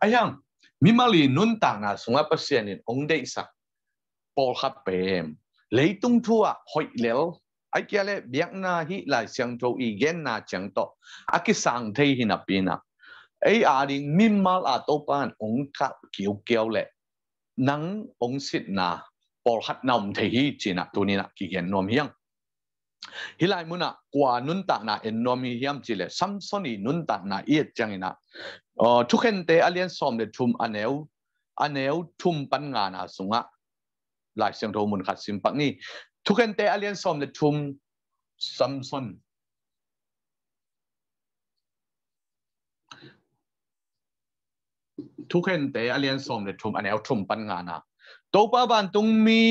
ayang mimali nun tanga sunga pasien in ong dei sak pol khat pem leitung thua hoi lel ai kia le biak na hi lai siang tho i gen na chang to aki sang thei hi na pina ai a ding mimal a to pan ong ka kiu kiao le nang ong sit na pol khat Nam thei hi china tu ni na ki gen nom hiang ฮิลายมุนะกว่านุนตักนาเอ็นนอมียามจิเลซัมซอนีนุนตักนาเอียดจังนะอ่อทุกเห็นเตอเลียนซอมเดทุมอเนเอวอเนเอวทุมปันงานาสุงะหลายเสียงโทมุนขัดสิมปักนี่ทุกเห็นเตอเลียนซอมเดทุมซัมซอนทุกเห็นเตอเลียนซอมเดทุมอเนเอวทุมปันงานะตัวป้าบ้านตุงมี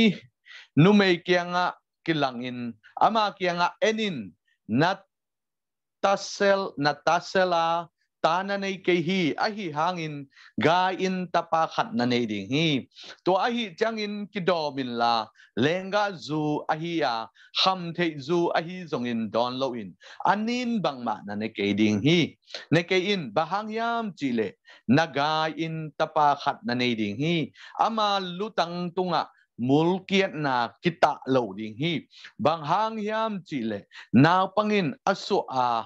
นุเมเกียงะกิลังอิน Ama kianga enin nat tasel natasela tananay kay hi ahi hangin gain tapakat na ding hi to ahi changin kidomin la lenga zu ahiya ham te zu ahi zongin don lo in anin bangma ma na kay ding hi na kay in bahangyam chile nagain tapakat na ding hi ama lutang tunga mul kiat na kita lo ding hi bang hang hiam chile naw pangin aso a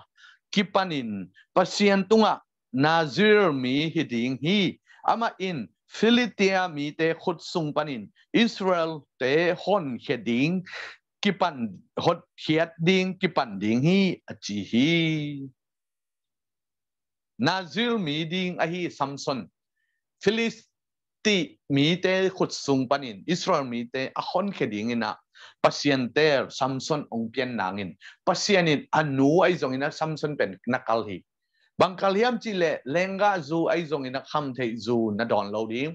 kipanin Pasientunga tunga nazir mi hi ding hi ama in Philistia mi te khut sung panin Israel te hon heding kipan hot hiat ding kipan ding hi achi hi Nazir mi ding ahi Samson Philist ติมีเตขุดสุงปันินอิสราเอลมีเตอคอนเขดิงินะปัสเซียนเตอร์ซัมซอนองเปียนนางินปัสยันินอนูไอจงินะซัมซอนเป็นนักกลฮีบางกลยามจิเลเลงกาจูไอจงินะคำเทจูนะดอนโลดิง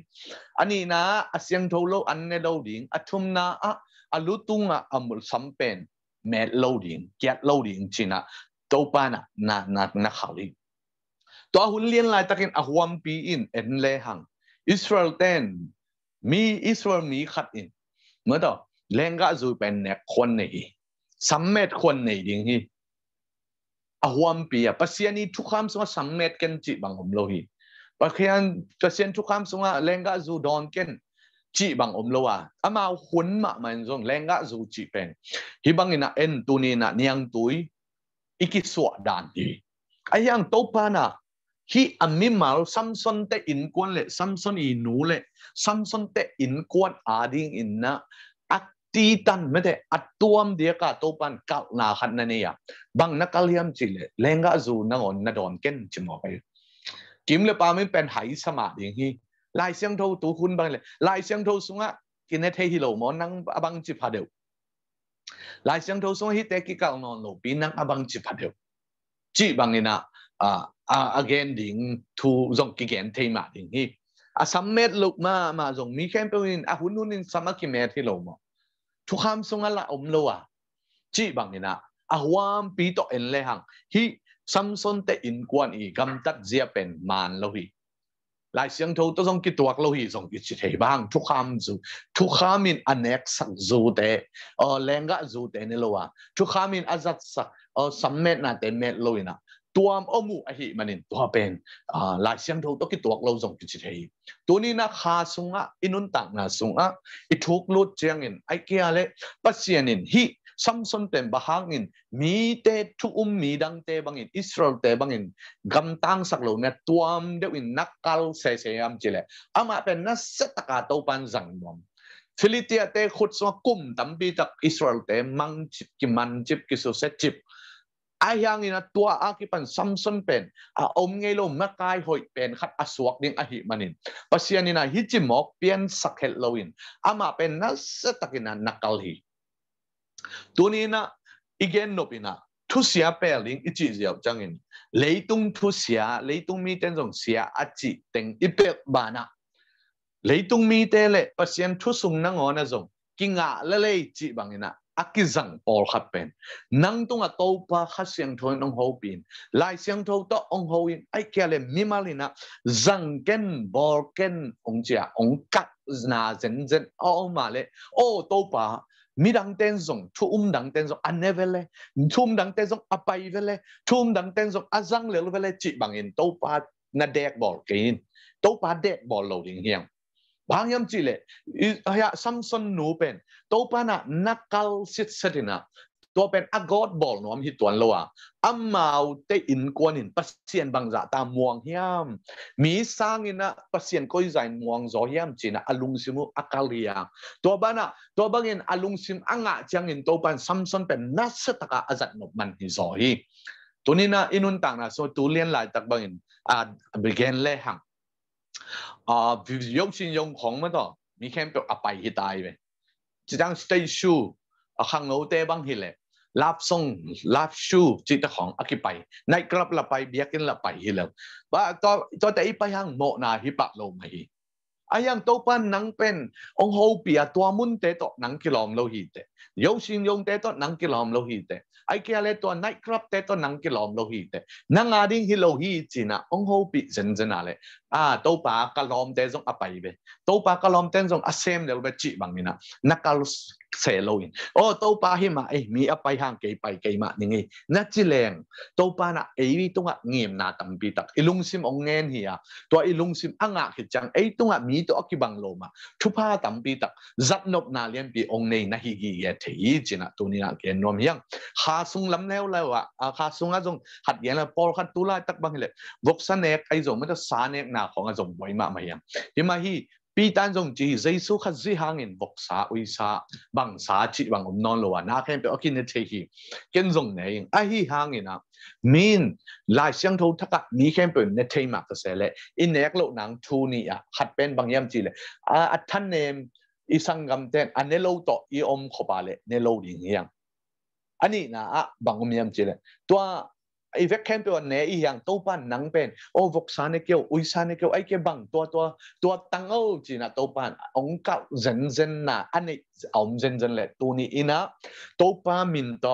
อันนี้นะอาเซียงโทโลอันเนโลดิงอัทุมนะอะอัลุตุงอะอมุลซัมเป็นเมดโลดิงแกียดโลดิงจินะโตปานะนะนะนกข่าวลิตัวหุ่นเลี้ยนลายตะกินอหวมปีอินเอ็นเลหังอิสราเอลเต้นมีอิสราเอลนี้ขัดอินเมื่อต่อแรงกะจูเป็นเนีคนหนีสำเร็จคนหนีดิ่งที่อหวมปียประเทศนี้ทุกคำสงว่าสำเร็จกันจีบังอมโลหิประเทศประเทศทุกคำสงว่าแรงกะจูดอนกันจีบังอมโลวะอามาหุนมาเหมือนส่งแรงกะจูจีเป็นฮิบังอินาเอ็นตุนีน่ะเนียงตุยอีกิสวดานดีไอ้ยังโตปานะ khi âm mi mal samson te in quan lệ samson i nu lệ samson te in quan à ding in na at ti tan me thế, at tuam địa cả to pan kal na khăn na ne ya bang na kal yam chi le lenga zu na ngon na don ken chi mo kai kim le pa mi pen hai sama ding hi lai xiang thâu tu khun bang lệ, lai xiang thâu sung á, kin ne the hi lo mo nang abang chi pha đều, lai xiang thâu sung hi te ki kal non lo pi nang abang chi pha đều, chi bang ina à uh, again ding thu zong ki gen te ma ding hi a à, sam met luk ma ma zong mi khem pe in a hun hun in sama ki met hi lo mo thu kham song ala om lo a chi bang ni na a huam pi to en le hang hi samson te in quan i gam tat zia pen man lo hi lại xiang thâu tôi dùng cái tuộc lâu hi dùng cái chỉ thấy bang thu kham zu thu kham in anek sắc zu te ờ lenga zu te nè lo à thu kham in azat à sắc ờ sammet na te met lo ina ตัวมอมูอหิมันินตัวเป็นอ่าลายเสียงทูตกิตัวเราส่งกิจเทตัวนี้นะคาสุงะอินุนตักนะสุงะอิทุกลุดเจียงอินไอเกียเลปัสเซียนินฮิซัมสุนเต็มบะฮางินมีเตทุอุมมีดังเตบังอินอิสราเอลเตบังอินกำตังสักโลเนี้ตัวมเดวินนักกาลเซเซียมจิเลอามาเป็นนัสเซตกาโตปันสังนวมฟิลิเตียเตขุดสวกุมตัมบีจากอิสราเอลเตมังจิบกิมันจิบกิสุเซจิบ ayang ina tua akipan samson pen a om ngei lo makai hoi pen khat aswak ding a hi manin pasian ina hi chimok pian sakhel loin ama pen na satakina nakal hi tunina igen nopina thu sia peling ichi jiao changin leitung thu sia leitung mi ten jong sia achi teng ipe bana leitung mi te le pasian thu sung na ngona jong kinga le le chi bangina akizang pol happen nang tung a to pa kha siang thoi nong ho pin lai siang tho to ong ho in ai kya le mi malina zang ken bol ken ong cha ong kat na zen zen o ma le o to pa mi dang ten zong thu um dang ten zong an never le thu um dang ten zong apai ve le thu um dang ten zong azang le um le ve le chi bang in to pa na dek bol kein to pa dek bol lo ding hiang บางยามจีเลเฮียซัมซุนนูเป็นตัวปนะนักกัลสิทธิ์สตินะตัวเป็นอากอดบอลนวมฮิตวนลัวอามาวเตอินกวนินปัสเซียนบางจะตามมวงเฮียม มีสร้างินะปัสเซียนก็ยิ่งมวงจอเฮียมจีนะอลุงซิมุอากาเลียตัวบานะตัวบางินอลุงซิมอ่างะจังินตัวปานซัมซุนเป็นนัสตะกะอาจัดนบมันฮิจอฮีตัวนี้นะอินุนต่างนะโซตูเลียนหลายตักบางินอ่าเบรกนเล่หัง啊，比如用錢用紅么多，你看不阿白去帶呗，这张 s t a y show 啊，行路带帮去咧，拉松拉ง h o w 即得行阿去拜，night club 啦拜，別跟啦拜去啦。哇，到到第一拜行莫那去白路咪？อายังตัวปันนังเป็นองค์โฮปีตัวมุนเตตอนังกิลอมโลหิตเยาชินยงเตตอนังกิลอมโลหิตไอเกีเลตัวไนท์ครับเตตอนังกิลอมโลหิตเนังอาดิ้งฮิโลหิตจินะองค์โฮปิเันเันาเลอาตัวปลากลอมเต้ซงอะไปเบตัวปลากลอมเต้ซงอะเซมเดลเบจิบังนี่นะนักลุสเซลินโอ้ตัวปลาหิมาเอมีอะไปห่างเกยไปเกยมานี่ไงนักจิเลงตัวปลานะเอวีตัวงะเงียบนาตังปีตักอีลุงซิมองเงินเฮียตัวอีลุงซิมอ่างะิจังเอตัวงะมีตัวอักบังโลมาทุพ้าตังปีตักจัดนบนาเลียนปีองเนยนะฮิกิเยตีจินะตัวนี้นะเกณฑนนอมยังฮาซุงลำแลวแล้วอะฮาซุงอะซงหัดเย็นแล้วพอลขัดตุลาตักบังเลยบุกเสนเอกไอ้โซมันจะสาเอกนะาของอาจงไว้มาไม่ยังที่มาฮีปีตันจงจีเจสุขัดจีหางเงินบกษาอุยสาบังสาจิบังอมนอนลัวนาข้มเป็นอคินเทฮีเก่งจงไหนไอฮีหางเงิน่ะมีนลายเสียงทูทักนี้ข้มเป็นเนเทมากแสเลยอินเนกโลนังทูนี่อ่ะขัดเป็นบางยามจีเลยอัทันเนมอีสังกัมเตนอันเนโลต่ออีอมขบาเลเนโลดิ่งยังอันนี้นะอ่ะบางอมยามจีเลย ตัวไอ้เวกแคมเปญเนี่ยอีหยังตัวปันนังเป็นโอ้วกสานเกี่ยวอุยสานเกี่ยวไอ้เก็่บังตัวตัวตัวตั้งเอาจีน่ะตัวปันองค์เก่าเจนเจนน่ะอันนี้อมเจนเจนหละตัวนี้อีน่ะตัวปามินโต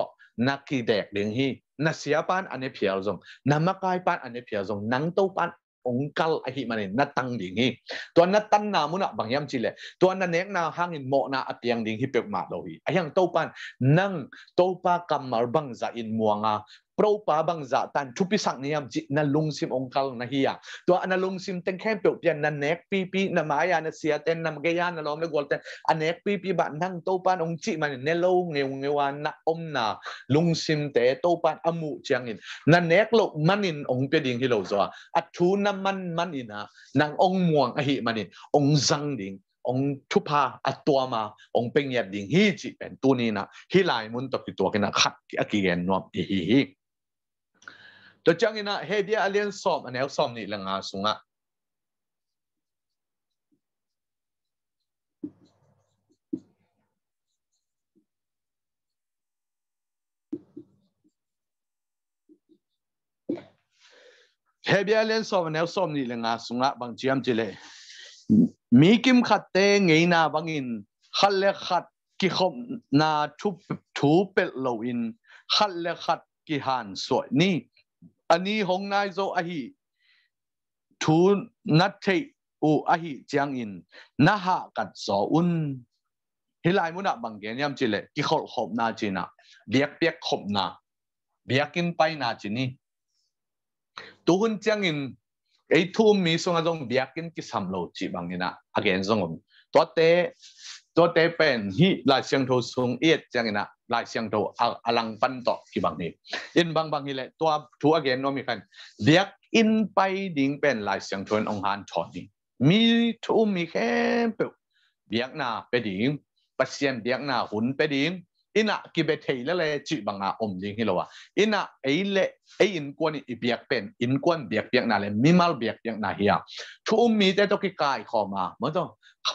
นักกีเด็กเลี้ยงฮีนักเสียปันอันนี้เพียวซงนักมากาปันอันนี้เพียวซงนังตัวปันองค์เก่าไอ้ที่มันเนี่ยนัดตั้งดึงฮีตัวนัดตั้งนามุน่ะบางยามจีเลยตัวนัเน็องนาห่างอินโมนาอเตียงดึงฮีเปียกมาดอฮีไอ้ยังตัวปันนั่งตัวปากรรมมาบังจะอินมัวงาพระปาบังจาตันทุพิสังนิยมจินลุงซิมองคาลนะฮียตัวอนลุงซิมเต็งแค่เปลี่ยนนันเนกปีปีนมายานเสียเต็นนำเกียนนลอมเลกวลเต็นอันเนกปีปีบันนั่งโตปานองจิมันเนลูเงวงเงวานนาอมนาลุงซิมเตโตปานอมุจังอินนันเนกโลกมันอินองเปียดิงฮิโลจวอัทูนัมันมันอินะนางองมวงอหิมันอินองซังดิงองทุพาอตัวมาองเป็นยัดดิงฮิจิเป็นตัวนี้นะฮิลายมุนตกตัวกันนะขัดอากิเกนนวมฮิฮิตัวจังอินะเฮเดียเลียนสอบอันเอลสอบนี่ละงาสุงะเฮเบียเลนสอบแนวสอบนี่ละงาสุงะบางเจียมจิเลยมีกิมขัดเตงไงนาบางอินขัดเลขัดกิขมนาทุบถูเป็ดโลอินขัดเลขัดกิหานสวยนี่อันนี้ของนายโจอหิทูนัทเทอูอหิจียงอินนาหากัดสออุนฮิลายมุนะบางแกนยามจิเลกิขอลขอบนาจินะเบียกเบียกขอบนาเบียกินไปนาจินีตูหุนจียงอินไอทูมีสงอาจงเบียกินกิสามโลจิบางเกนะอาเกนสงมตัวเตตัวเตเป็นฮิลาเชียงทูสงเอียดจียงอินะลายเสียงตัวอลังปันต่อที่บางนี้อินบางบางนี่แหละตัวทัวเกนโนมีกันเดียกอินไปดิ่งเป็นลายเสียงทวนองหานชอนี้มีทุ่มมีแค่เปลเดียกนาไปดิ่งปัสเซียนเดียกนาหุ่นไปดิ่งอินะกิเบเทลเลยจีบังอาอมดิ่งฮิโลวะอินะเอเลเไออินกวนอีเบียกเป็นอินกวนเบียกเบียกนาเลย มีมาลเบียกเบียกนาเฮียทุ่มมีแต่ตกิกายขอมาเมื่อต้อง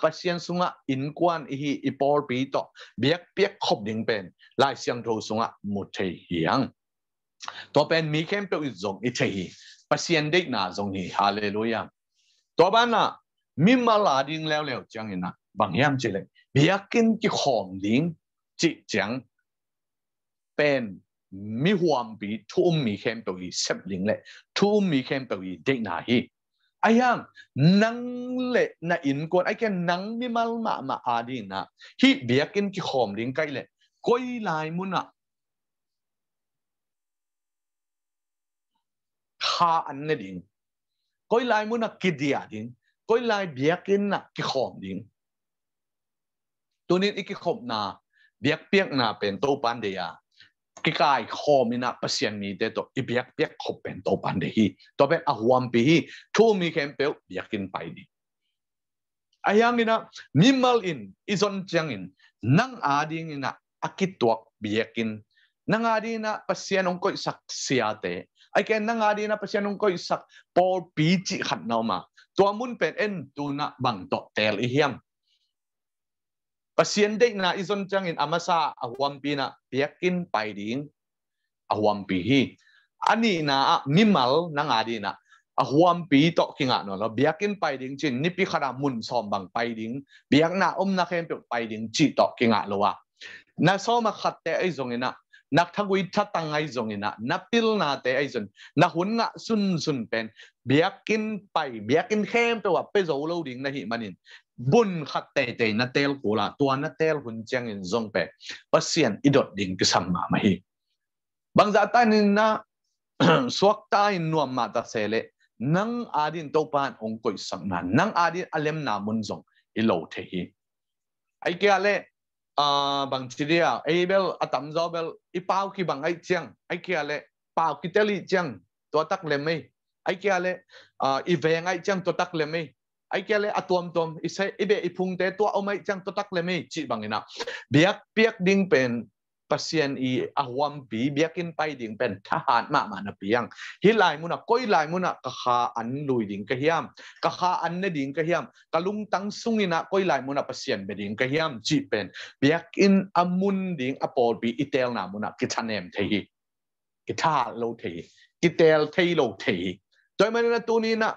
ปัจเจียนสุงะอินกวนอีฮีอีปอลปีต่อเบียกเปียกครบดิ่งเป็นลายเสียงโทสุงะมุดเทียงตัวเป็นมีเข้มเปียวอิจงอิเทีปัจเจียนได้หนาจงฮีฮาเลลูยาตัวบ้านน่ะมิมาลาดิ่งแล้วแล้วจังเห็นนะบางยามเจริญเบียกกินกิหอมดิ่งจิจังเป็นมีความปีทุ่มมีเข้มเปียวอิเซบดิ่งเลยทุ่มมีเข้มเปียวอิได้หนาฮีไอ้ยังนังเละน่ะอินกวนไอ้แค่นังมีมัลมามาอาดีนะฮิเบียกินกี่ขอมดิงไกลเลยก้อยลายมุนะขาอันนี้ดิงก้อยลายมุนะกิดียดิงก้อยลายเบียกินนะกี่ขอมดิงตัวนี้อีกขอมนะเบียกเปียกนะเป็นตัวปันเดียกี่กายคอมีนาเปเศียงนี้เดตัวอีเบียกเบียกขบเป็นตัวปันเดฮีตัวเป็นอหวมปีฮีทูมีเข็มเปียวเบียกินไปดีไอยังนี่นะมิมัลอินอิซอนจังอินนังอาดิงอินะอากิตวกเบียกินนังอาดินะเปเศียนองก็สักเสียเตไอแค่นังอาดินะเปเศียนองก็สักปอปีจิขัดนามาตัวมุนเป็นเอ็นตัวนะบังตอเตลอีเฮียม pasien de na izon changin amasa ahwampi na piakin paiding ahwampi hi ani na mimal na nga di na ahwampi to kinga no no biakin paiding chin nipi khara mun som bang paiding biak na om na khem paiding chi to kinga lowa na soma khatte ai zongina nak thagui tha tangai zongina na pil na te ai zon na hun nga sun sun pen biakin pai biakin khem to wa pe zo lo ding na hi manin บุญขัดเตเตนัเตลกูละตัวนัเตลหุ่นเจียงยินซงเปปัสเซียนอิดดดิ่งกิสัมมาไม่บางจาตานินนะสวกตายนวมมาตาเซเลนังอาดินโตปานองกุยสังนานังอาดินอเลมนามุนซงอิโลเทฮีไอเกลเลบางทีเดียวไอเบลอตัมโซเบลอีป้าวกีบางไอเจียงไอเกลเลป้าวกีเตลีเจียงตัวตักเลมไม่ไอเกลเลอีเวงไอเจียงตัวตักเลมไม่ไอ้แกเลยอตัวมตัวอิเสอีเบอีพุงเตตัวเอาไม่จังตัวตักเลยไม่จีบังนะเบียกเบียกดิ่งเป็นปัสยนอีอหวมปีเบียกินไปดิ่งเป็นทหารมามานะเปียงฮิลายมุนะก้อยลายมุนะกะขาอันลุยดิ่งกะเฮียมกะขาอันเนดิ่งกะเฮียมกะลุงตั้งสุงินะก้อยลายมุนะปัสยนเบดิ่งกะเฮียมจีเป็นเบียกินอมุนดิ่งอปอลปีอิเตลนามุนะกิทันเอมเทฮีกิทาโลเทกิเตลเทโลเทโดยมันนะตัวนี้นะ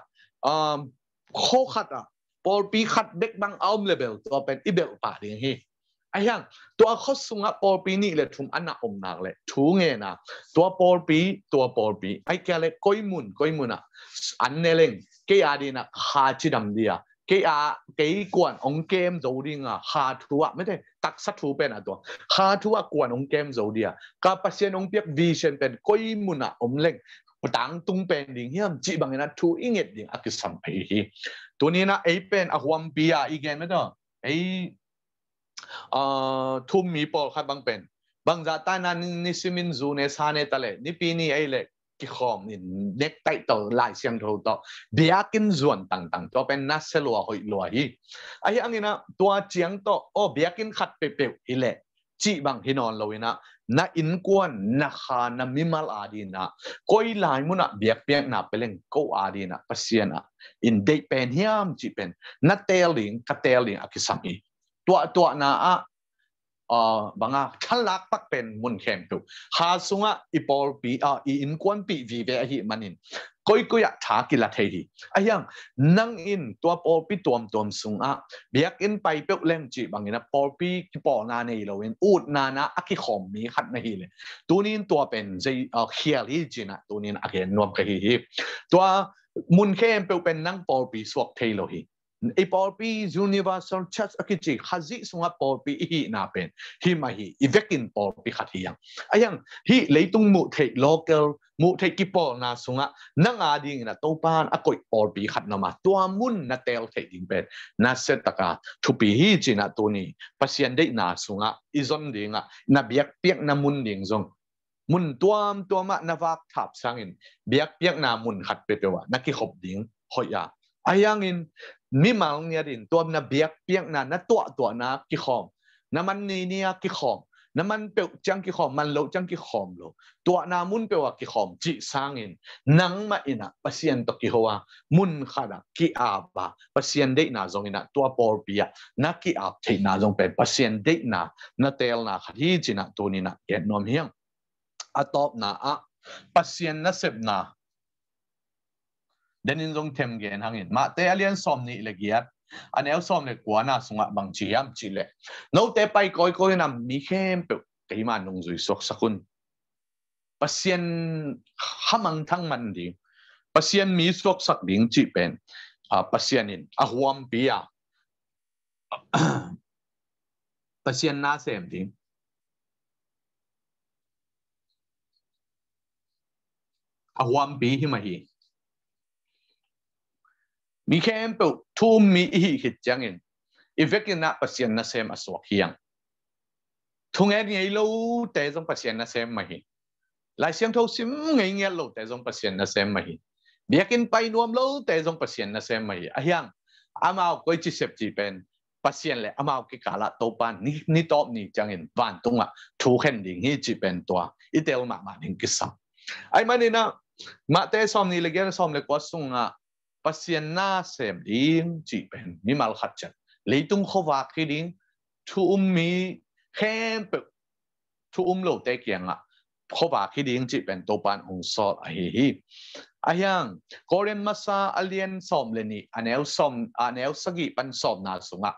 โคขัดอ่ะปอลปีขัดเด็กบางเอาเลเบลตัวเป็นอีเบลป่าดิ่งฮีไอ้ยังตัวเขาสุงอ่ะปอลปีนี่เลยถุงอันน่ะอมนักเลยถูเงินนะตัวปอลปีตัวปอลปีไอ้แกเลยก้อยมุนก้อยมุนอ่ะอันเนลิงเกียดีนะขาจิดำดีอ่ะกี่อากี่กวนองเกมโจดิงอ่ะขาทัวไม่ได้ตักสัตว์เป็นอ่ะตัวขาทัวกวนองเกมโจดีอ่ะกับเปอร์เซ็นต์องเปียบวีเชนเป็นก้อยมุนอ่ะอมเล็ง tang tung pen ding hiam chi bang na thu inget ding akisam pe hi tuni na ei pen ahwam pia i game da ei a thum mi pol kha bang pen bang za ta na ni simin zu ne sa ne tale ni pi ni ei le ki khom ni nek tai to lai siang tho to bia kin zuan tang tang to pen na se lo hoi lo hi ai angina tua chiang to o bia kin khat pe pe ile จีบังฮินอนเลวินะนาอินกวนนาขานามิมาลอาดีนะก้อยลายมุนะเบียกเบียกนะเปล่งก็อาดีนะปัศียนะ อินเดเป็นฮิมจีเป็นนาเตลิงกเตลิงอคิสัมีตัวตัวนาอะอ่บังอาขลักปักเป็นมุนเข้มถูกฮาสุงะอีปอลปีอ่าอินควนปีวีเวอฮีมันินก้อยก้อยถากิลาเทฮีอ้ยัง นั่งอินตัวปอลปีตัวมตัวมสุงะเบียกอินไปเปลี่ยงจีบังอินะปอลปีที่ปอนาเนยเราเองอูดนานะอักขิขอมมีขัดในฮีเลย ตัวนี้ตัวเป็นใจอ่าเฮียริจีนะตัวนี้อักเหนนวมกะฮีฮีตัวมุนเข้มเปลีเป็นนั่งปอลปีสวกเทโลหีไอ้พอลปี้ยูนิวาสันชัดอคิจิฮัจิสุงาพอลปี้อีน่าเป็นฮิมาฮิอีเวกินพอลปีขัดยังไอ้ยังฮิเลยตุงมุเทโลเกลมุทเทกิปอลน่าสุงะนังอาดิงน่ะตูปานอโกยพอลปีขัดนมาตัวมุนน่ะเตลเทดิงเป็นน่ะเซตกาทุปีฮิจินะตัวนี้ปัสยันได้น่าสุงะอิจอนดิงะน่ะเบียกเปียกน่ะมุนดิงซงมุนตัวมตัวมะน่ะฟักทับสังอินเบียกเปียกน่ะมุนขัดเปเปวะนักขีขบดิงหอยยาไอ้ยังอินมิมังเนี่ยดินตัวนับเบียกเปียกนั้นะตัวตัวนะกิขอม น้ำมันนี่เนี่ยกิขอมน้ำมันเปียกจังกิขอมมันเลวจังกิขอมโลตัวนามุนเปียวกิขอมจิสางอินนังมาอินะปัสยันตกิหัวมุนขาดกิอาบะปัสยันเด็กนาจงอินะตัวปอร์บียนักกิอาบที่นาจงเป็นปัสยันเด็กนานาเตลนาขี้จินะตัวนี้นะเอ็นนอมเฮียงอตอบนาอะปัสยันนัเสบนาเดนินจงเทมเกนหังอินมาเตอเลียนซอมนี่เลยเกียรอันนี้ซอมเลยกว่าน่าสงะบางจียมจีเลยนู้เตไปก้อยก้อยนนมีเข้มเปกี่มันนงจุยสกสกุลปัศยนห้ามังทั้งมันดีปัศยนมีสกสักดิ่งจีเป็นอ่าปัศยนินอะหัวมปีอาะปัศยนนาเซมดี awam ี i hi ม a ฮีมีแค่เปิทุ่มมีอีหิจังอินอีเวกินะปัศยนนเซมอสวกเฮียงทุ่งเอ็นง่โลูแต่จงปัศยนนเซมมาหินลายเสียงทูซิมงเงี้ยลูแต่จงปัศยนนเซมมาหินเบียกินไปนวมลูแต่จงปัศยนนเซมมาหินอะเฮงอามาเอาก็จีเซพจีเป็นปัศยนเลยอามาเอากิกาละโตปันนี่นี่ตอบนี่จังอินวันตุงอ่ะทุกเห็นดิ่งนี่จีเป็นตัวอีเดียวมามาดิ่งกิสซ์ไอ้มันนี่นะมาเตะซ้อมนี่เลยแกซ้อมเลยก็สุ่งอ่ะปัศยนาเสมดิ่งจีเป็นนิมัลขัดจันลยตุงขวากขีดิ่งทุ่มมีเข้มเปทุ่มโลเตเกียงอ่ะขวากขีดิ่งจีเป็นตัวปันหงสอดไอฮีอายังกอเรนมาซาอเลียนสอมเลนี่อันเอลสอมอันเอลสกิปันสอมน่าสงอ่ะ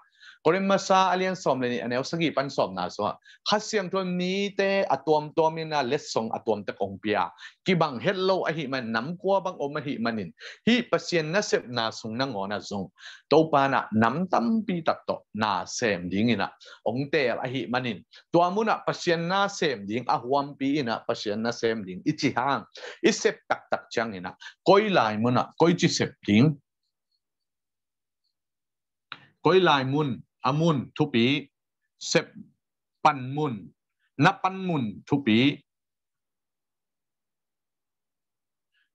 คนณมาซาอาเลียนสอมเลยนี่อันนี้สกิปันสอมนาสวะขัดเสียงตัวนี้เตะอตัวมตัวมีนาเลสซงอตัวมตะกงเปียกีบังเฮดโลอหิมันน้ำกัวบังอมหิมันินฮีเปเซียนนั่เสบนาสุงนั่งอนาซงตัวปานะน้ำตั้มปีตักโตนาเซมดิ้งินะองเตะอหิมันินตัวมุนะเปเซียนนาเซมดิ้งอหวมปีอินะเปเซียนนาเซมดิ้งอิจิฮัง อิเสบตักตักจังอินะก้อยลายมุนะก้อยจิเสบดิ้งก้อยลายมุน amun tupi sep panmun napanmun tupi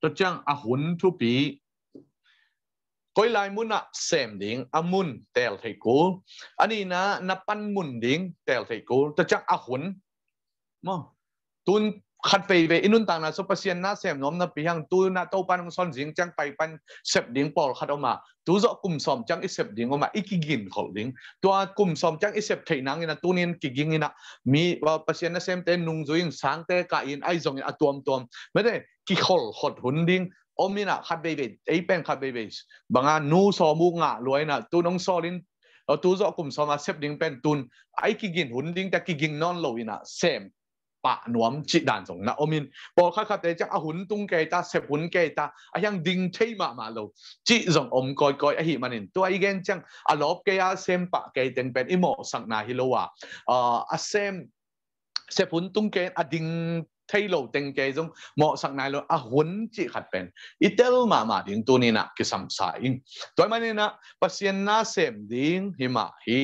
to chang ahun tupi koi lai muna sem ding amun tel thai ko ani na napanmun ding tel thai ko to chang ahun mo tun ขัดไปไปอินุนต่างนะสุภาษิตน่าเสียมน้อมนับไปยังตู้น่าโตปันซ้อนเสีงจังไปปันเสพดิ่งปอลขัดออกมาตู้จะกลุ่มซ้อมจังอีเสพดิ่งออกมาอีกกินของดิ่งตัวกลุ่มซ้อมจังอีเสพไทยนังนะตู้นี้กิกิงนะมีว่าภาษิตน่าเสียมเต้นนุ่งจุยงสังเต้กายินไอจงอันอตวมตวมไม่ได้กิขลขดหุ่นดิ่งอมินะขัดไปไปไอเป็นขัดไปไปบางงานนู้ซ้อมุงอ่ะรวยนะตู้น้องซ้อลินตู้จะกลุ่มซ้อมมาเสพดิ่งเป็นตุนไอกิกินหุ่นดิ่งแต่กิกิงนอนลอินะเซมปะนวมจิดันสงนะอมินบอข้าข้าแต่จะอาหุนตุงเกตาเสพุนเกตาอยังดิ่งเทมามาลูจิสงอมกอยกอยอหิมันินตัวอีเกนจังอาลบเกยาเซมปะเกยเต็งเป็นอิโมสังนาฮิโลวาอ่าเซมเสพุนตุงเกอดิ่งทยโลเต็งเกยจงเหมาะสักนายโลอ่ะหุ่นจีขัดเป็นอิตาลมามาดิ่งตัวนี้นะกิสัมสายตัวมันนี่นะปัศยน่าเสมดิ่งหิมาฮี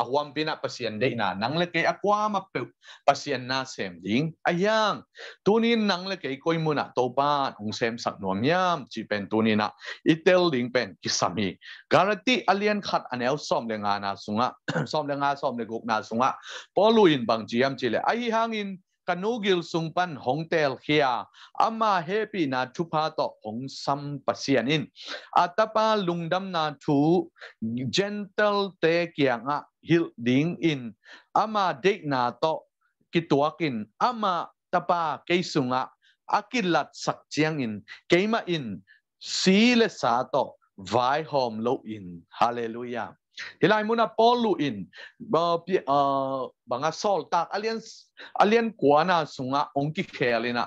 อ่ะวามพินะปัศยนเดน่านังเล็กอ่ะความาเปิดปัศยนน่าเสมดิ่งอายังตัวนี้นังเล็กกุยมุนะตัวป้านองเสมสักน่วมยามจีเป็นตัวนี้นะอิตาลดิ่งเป็นกิสัมีการันตีอเลียนขัดอันเอลซอมเลงานาสุงะซอมเลงาซอมเลกุกนาสุงะพอลุยนบางจียมจีเลยไอ้หางอิน kanugil sungpan hongtel khia ama happy na thupa to hong sam pasian in atapa lungdam na thu gentle te kianga hil ding in ama dek na to kituakin ama tapa keisunga akilat sakchiang in keima in sile sa to vai hom lo in hallelujah Hilai muna Paul Luin ba pi banga sol tak alien alien kuana sunga ongki khelina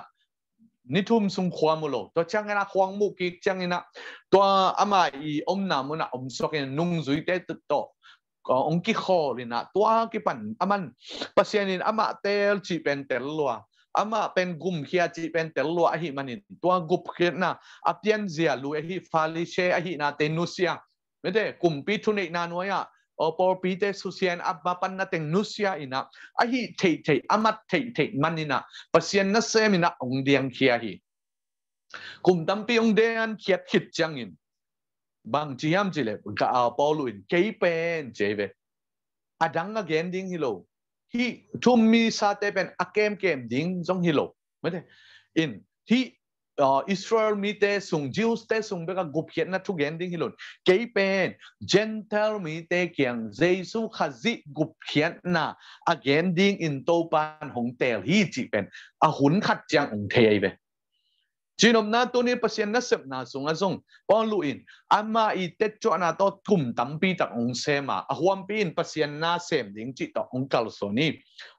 nithum sung khwamulo to changena khwangmu chăng na to ama i omna muna omsoken nung zui te to ông lên kholina to ki pan aman pasianin ama tel chi pen tel loa ama pen gum khia chi pen tel loa hi manin to gup khena apian zia lu hi fali she hi na tenusia nusia ไม่ได้กลุ่มปีทุนินาน้อยอ่ะโอปอปีเตสุเซียนอับบาปันนัตเองนุสยาอินะอะฮีเทเทอามัดเทเทมันอินะปัสยันนัสเซมินะองเดียงเคียฮีกลุ่มตั้มปีองเดียนเคียดขิดจังอินบางจียามจิเลกะอาปอลุอินเกยเป็นเจเวอะดังกะเกนดิงฮิโลฮีทุมมีซาเตเป็นอะเกมเกมดิงจงฮิโลไม่ได้อินที่อิสราเอลมีแต่ส่งจิวสเแต่ส่งไปกับกบเขียนนะทุกแห่งดิ้งฮหลุนกี่เป็นเจนเทลมีแต่เกียงเจสุขจิกุบเขียนนะอาแกนดิ้งอินโตปานของเตลฮีจิเป็นอาหุนขัดจังองเทย์ไปจีนอมนาตัวนี้เปียนนัสเซนาสุงอซงปอนลูอิน อามาอีเตจจวนาัตทุ่มตัมปีตักองเซมาอหวมปีนเปียนนาเซมดิงจิตตองกัลโซนี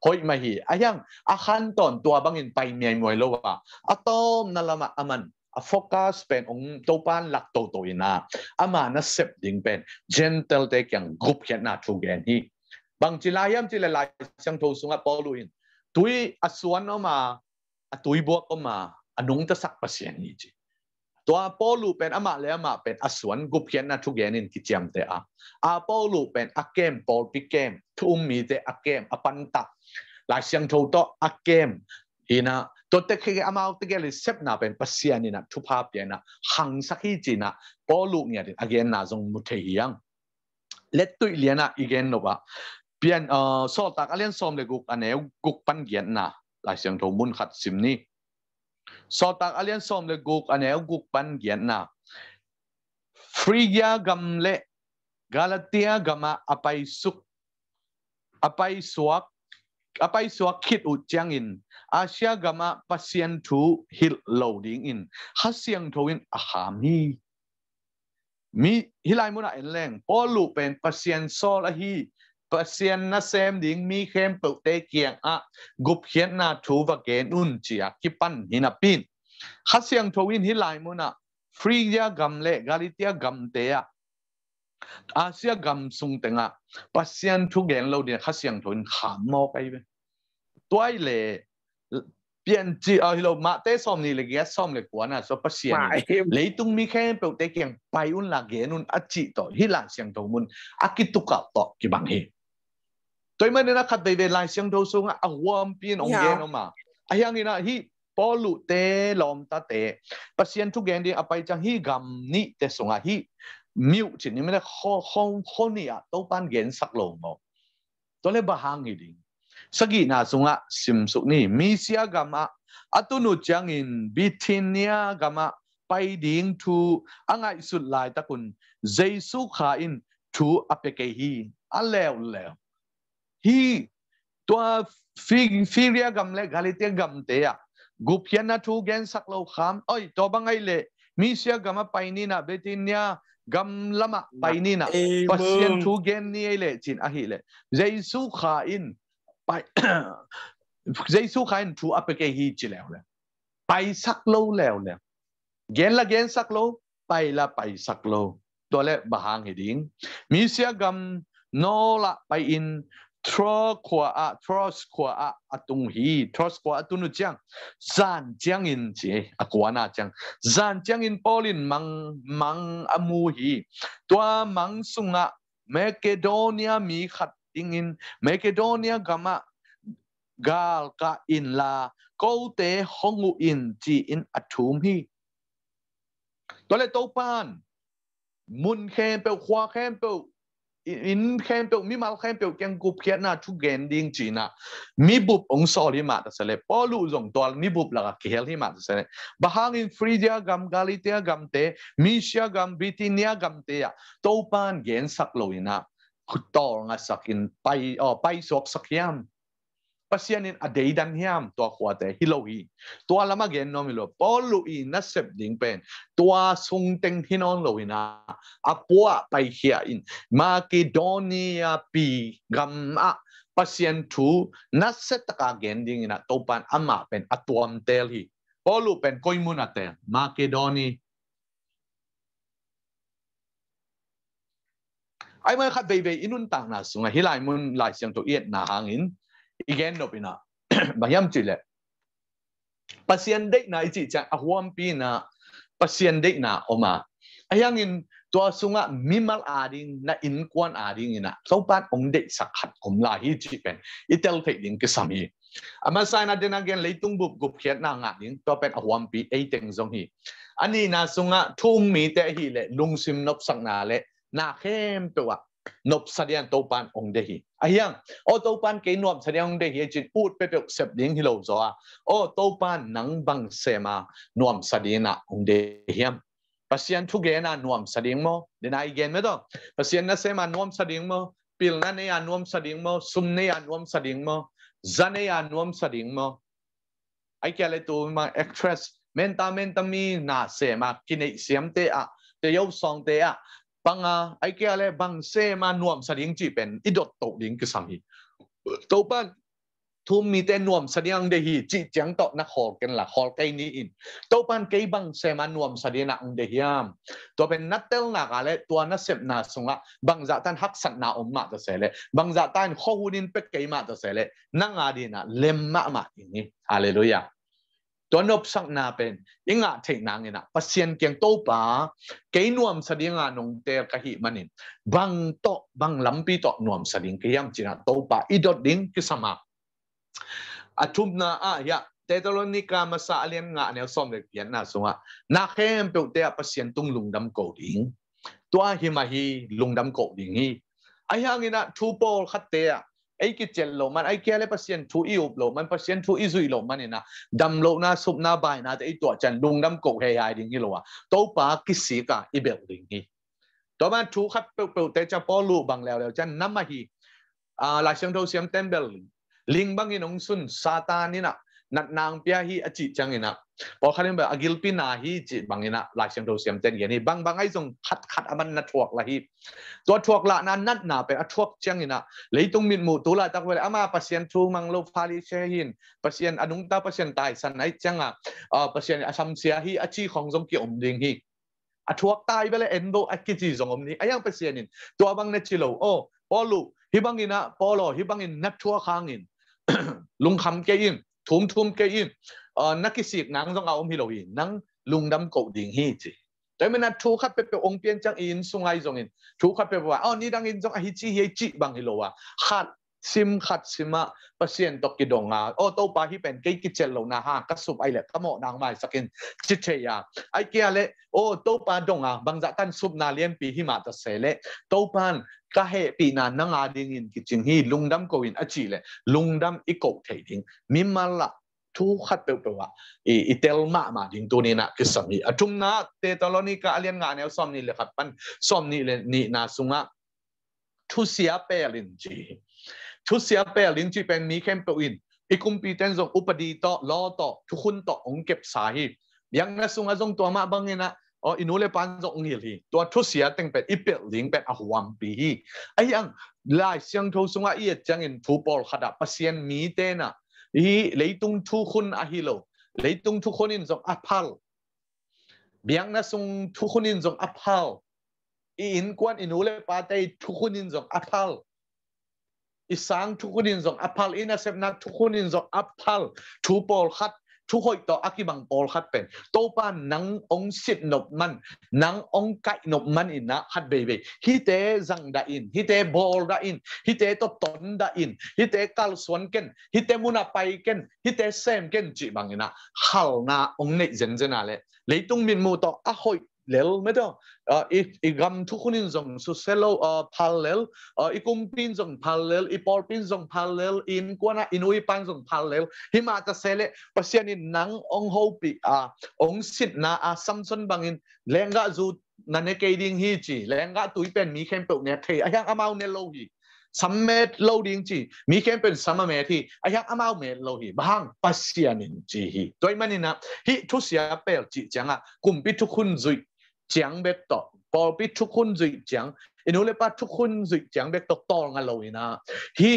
หอยมาฮีอายังอาฮันตอนตัวบังอินไปเมียมวยโลวาอะตอมนัลมาอามันอะโฟกัสเป็นองโตปานหลักโตโตอินาอามานัสเซดิงเป็นเจนเทลเตกยังกรุ๊ปแค่นาทูแกนฮีบางจีลายมจีลลายเซีงทูสุงอปอลูอิน ตุยอสวนออกมาตุยบวกออกมาอนุงตะสักปร์เสียนนี่จีตัวปอลูเป็นอามาเลยอมาเป็นอสวนกุเพียนนะทุกเย็นนีกิจามเตอะอาปลูเป็นอักเกมปอลปิเกมทุ่มมีเตอักเกมอปันตะหลายเสียงทูตอักเกมอีนะตัวเตะคืออามาตะเกลิเซปนาเป็นปร์เซียนี่นะทุพาเปียนะหังสักที่จีนะปอลูเนี่ยเด็กอักเกนนาจงมุเทียงเล็ดตุยเลียนะอีเกนหนบะเปียนเอ่อสอตักอเลียนซอมเลยกุกอันเนวกุกปันเกียนนะลายเสียงทูมุนขัดซิมนี่ so tak alian som le guk ane guk pan gian na phrygia gam le galatia gama apai suk apai suak apai suak khit u chang in asia gama pasien thu hil loading in hasiang tho in aham hi mi hilai muna en leng polu pen pasien so la hi ก็เซียนนะเซมดิงมีเข้มเปิดเตเกียงอ่ะกุบเขียนนาทูวะเกนอุ่นเจียกิปันหินาปินขัดเสียงทวินฮิลายมุนะฟรีเดียกัมเลกาลิเตียกัมเตียอาเซียกัมซุงเตงอ่ะปัสเซียนทุกเกนเราเดี่ยขัดเสียงทวินขามมอไปเวยตัวเล่เปลี่ยนจีเอาฮิโลมาเตสอมนี่เลยแกสอมเลยกว่านะสปัสเซียนเลยตุงมีแค่เปิดเตเกียงไปอุ่นลักเกนุนอจิต่อฮิลาเสียงทวินอากิตุกะต่อกิบังเฮตัวมันเนี่ยนะขัดไปเวลาเสียงดูสูงอ่ะอวมเปลี่ยนองเย็นออกมาอะยังไงนะฮีปอลุเตลอมตาเตปัศยันทุกแกนเดียไปจังฮีกำนี่แต่สงอ่ะฮีมิวจินี่ไม่ได้ข้อข้อข้อนี่อ่ะต้องปั้นเย็นสักลงอ่ะตัวเล็บบะฮังอีดิงสกีนาสงอ่ะสิมสุนี่มีเสียกำอ่ะอัตุนุจังอินบิทินเนียกำอ่ะไปดิ้งทูอ่างไอสุดลายตะคุณเจสุขาอินทูอเปเกฮีอันแล้วแล้ว hi tua fi firia gamle galite gamte ya gupyana thu gen saklo kham oi to bangai le misia sia gama paini na betinya gam lama paini na pasien thu gen ni le chin a hi le jaisu kha in pai jaisu kha in thu apeke hi chile le pai saklo le le gen la gen saklo pai la pai saklo tole bahang hiding mi sia gam no la pai in ทรขวาทรสขวาอตุงฮีทรสขวาตุนุจังจานจังอินเจอากวานาจังจานจังอินปอลินมังมังอมูฮีตัวมังสุงะเมเกโดเนียมีขัดอิงอินเมเกโดเนียกามะกาลกาอินลาโกเตฮงอูอินจีอินอัตุมฮีตัวเลโตปานมุนเคมเปวควาเคมเปวอินแข็งเปียวมีมาแข็งเปียวแกงกุเขียนะทุกแกนดิ้งจีนะมีบุบองศอลิมาแต่สเพปอลูจงตัวมีบุบละก็เขียนทีมาแต่สเลบาันอินฟรีเดียกัมกาลิเตียกัมเตมิชยากัมบิตินียกัมเตียตัวปานแกนสักลลยนะตัวงาสักอินไปอ๋อไปสวกสักยาม pasian in adei dan hiam to khwa te hi lo hi to lama gen no Polu lo pol lu i na ding pen tua sung teng hin on apua pai hia in makedonia pi gam a pasian thu na set ka gen ding ina to pan ama pen atuam telhi Polu pen koi mun ate makedonia ai mai khat dei inun ta na sunga hilai mun lai siang to iet na hangin อีกแนนบินะบางยามจีเลยปัศยันเด็กนะจิจังอหวมปีนะปัศยันเด็กนะออกมาอย่างอินตัวสุงะมิมลอาดิงนะอินกวนอาดิงนะสบายองเด็กสักขัดผมลาฮีจิเป็นอิตาลีดิงก็สามีอามาไซน่าเดนังเกนเลยตุงบุบกุบเขียนนางอาดิงตัวเป็นอหวมปีเอเต็งซงฮีอันนี้นะสุงะทุ่งมีแต่ฮีเลยลุงซิมนบสังนาเลยนาเข้มตัว nộp sadian tàu pan ông đây à, hi à hiang ô tàu pan cái nộp sadian ông đây hi chỉ út bê bê sẹp điện hi lâu rồi à. ô tàu pan nắng bằng xe mà nộp sadian à ông đây hiang pasien thu gen à nộp sadian mo đến ai gen mới đó pasien nó xem à nộp sadian mo pil na ne à nộp sadian mo sum ne à nộp sadian mo zan ne à nộp sadian mo ai kia lại tu mà actress menta menta mi na xe mà kinh nghiệm xem thế à thế yêu song thế à ปังอะไอ้แก่ะไรบางเซมานวมเสียงจีเป็นอิดตโตดิงกสังฮีตปันทุ่มมีแต่นวมเสียงเดียฮีจีเจียงโตนักฮอลกันละฮอลไกนี่อินตปันไกบางเซมานวมเสียงนักเดียฮามตัวเป็นนัตเตลนักอะไรตัวนัเสพนาสงะบางจัตันฮักสันนาอมมาตเสเลบางจัตันขฮอวูดินเป็กไกมาตเสเลนั่งอาดีนะเลมมามาอินนี้อาเลลูยา donop sak na pen inga thei nang ina pasien kyang to pa ke nuam sading a nong te ka hi manin bang to bang lampi to nuam sading ke yang china to pa i dot ding ki sama athum na a ya te toloni ka ma sa alian nga ne som le pian na so nga na khem pe te pasien tung lung dam ko ding tua hi ma hi lung dam ko ding hi a yang ina thu pol khat te a ไอ้กิจเจลโลมันไอ้แค่เลยเปเซยนทูอีอุบโลมันเปเซยนทูอีซุยโลมันเนี่ยนะดำโลนะสุบนาบายนะแต่ไอ้ตัวจันดุงดำกกเฮียดิ่งนี่โลวะตัวปากิสีกาอีเบลดิ่งนี่ตัวมันทูรับเปลวแต่จะพอลูบังแล้วแล้วจันน้ำมหฮีอ่าลายเสียงเท่าเสียงเต็มเบลลิงบังอีนงสุนซาตานนี่นะนัดนางพปียฮีอจิจังเงนะพอขันเป็นอกิลปินาฮีจิบังเงนะลายเชียงโตเสียมเจนเงนี่บางบางไอ้ทรงขัดขัดอันนัดทวกละฮีตัวทวกละนั้นนัดนาไปอัทวกจังเงนะเลยตรงมิดหมู่ตัวละตักเวลาอามาปัสยนทูมังโลฟาลิเชหินปัสยนอนุตาปัสยนตายสันไอจังอ่ะเออปัสยนอาสัมเซียฮีอจิของทรงเกี่ยวมดิงฮีอัทวกตายไปเลยเอ็นโดอักกิจิทรงอมนี้ไอ้ยังปัสยันินตัวบางเนจิโลโอ้พอลูฮิบังเอินะพอลูฮิบังเอินนัดทักข้างเอินลุงคำเกยินทุมทุมเกอินนักกิสิกนังต้องเอาอมฮิโลอินนังลุงดำกดิ่งฮีจีแต่เมื่อนั้ทูขับไปไปองเปียนจังอินสุงไอจงอิน ทูขับไปว่าอ๋อนี่ดังอินจงอหิจีเฮจิบังฮิโลวะขาดซิมขัดซิมะปรเสธินตกกิดงาโอ้โตปาที่เป็นกิกิเจลลนาฮะกระสุบไอเล็กก็หมอนางไม่สักินจิตเชียไอเกียเลโอ้โตปาดงาบางจากกันสุบนาเลียนปีหิมาตเสเลโตปันก็เหปีนานนางาดิงินกิจิงฮีลุงดำกวินอจีเลลุงดำอีกกเทิดิงมิมาละทุกขัดเปลวๆอีอเตลมามาดิงตัวนี้นะคือสมีอจุมนาเตตลอนีกาเลียนงานแนวซ้อมนี่เลยครับปันซ้อมนี่เลยนี่นาสุงะทุเสียเปลินจีชุดเสียเปรลินจีเป็นมีเข้มเปอินอีกุมปีเต้นจงอุปดีต่อรอต่อทุกคนต่อองเก็บสาหิยังงั้นสุงอาจงตัวมาบังเงินะอ๋ออินูเลปันจงเหียลีตัวทุเสียตั้งเป็นอีเปลิงเป็นอหวังปีฮีไอ้ยังลายเสียงทูสุงอาเอียจังเงินุตบอลขดับเปเซียนมีเต้น่ะฮีเลยตุงทุกคนอาฮิโลเลยตุงทุกคนอินจงอาพัลบียงนะสงทุกคนอินจงอาพัลอินกวนอินูเลปาเตทุกคนอินจงอาพัล isang thukunin zong apal ina sep na thukunin zong apal thu pol khat thu hoi to akibang pol khat pen to pa nang ong sit nop man nang ong kai nop man ina khat be be hi te zang da in hi bol da in hi to ton da in hi te kal ken hi te muna pai ken hi te ken chi bang ina hal na ong nei zen zen ale leitung min mu to a เลลไม่ต้องอีกกำทุกคนจงสุเซลล์พาเลลอีกุมพินจงพาเลลอีปอลพินจงพาเลลอินกวนะอินุยปันจงพาเลลหิมาจะเซเลเพราะฉะนั่นนังองโฮปีอ่าองสิตนาอาซัมซอนบางินเลงกะจูนันเกดิงฮีจีเลงกะตุยเป็นมีเข้มเปลกเนื้เทอะยังอามาเนโลฮีสมเมตโลดิงจีมีแคมเป็นสมเมตที่อายังอามาเมตโลฮีบางปัสยานินจีฮีตัวมันนี่นะฮิทุสยาเปลจีจังอะกุมพิทุคุณจุยจียงเบกตอกปอบิทุกคนจุเจียงอินุเลปาทุกคนจุเจียงเบกตอกตองอะไรนะฮี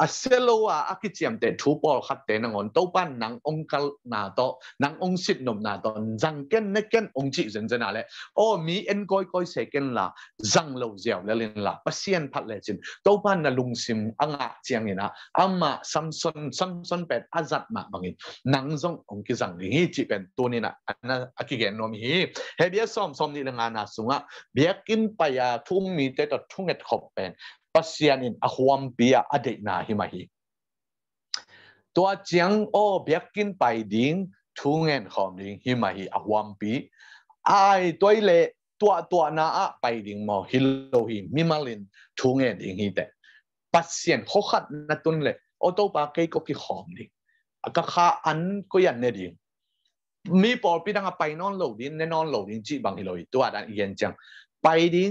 อาเซโลวาอากิเจีมเตทูปอลขัดเตนงอนโตปันนังองคัลนาโตนังองสิษนมนาโตจังเกนเนเกนองจิจันจนาเลโอมีเอ็นกอยกอยเซเกนลาจังโลเจียวเลลินลาปัสเซียนพัดเลจินโตปันนลุงซิมอังาเจียงินะอามาซัมซอนซัมซอนเป็ดอาจัดมาบังอินนังซงองกิจังหิจิเป็นตัวนี้นะอันนั้นอากิเกนนมีเฮเบียซอมซอมนี่เรื่องงานาสุงะเบียกินปายาทุ่มมีเตตทุ่งเอ็ดขอบเป็นปัศยานินอควมเบียอดีนาหิมาฮีตัวจียงโอเบียกินไปดิงทุงเงินหอมดิงหิมาฮีอควมปีไอตัวเลตัวตัวนาไปดิงมอฮิโลฮิมิมาลิน ทุงเงินดิงฮีแต่ปัศยานโขัดนัตุนเลโอตัวปากเกก็พิ่หอมดิงก็ขาอันก็ยันเนดิงมีปอบปีดังไปนอนหลับดินเน่นอนหลับดินจีบังฮิโลฮิตัวดันเอียนจังไปดิง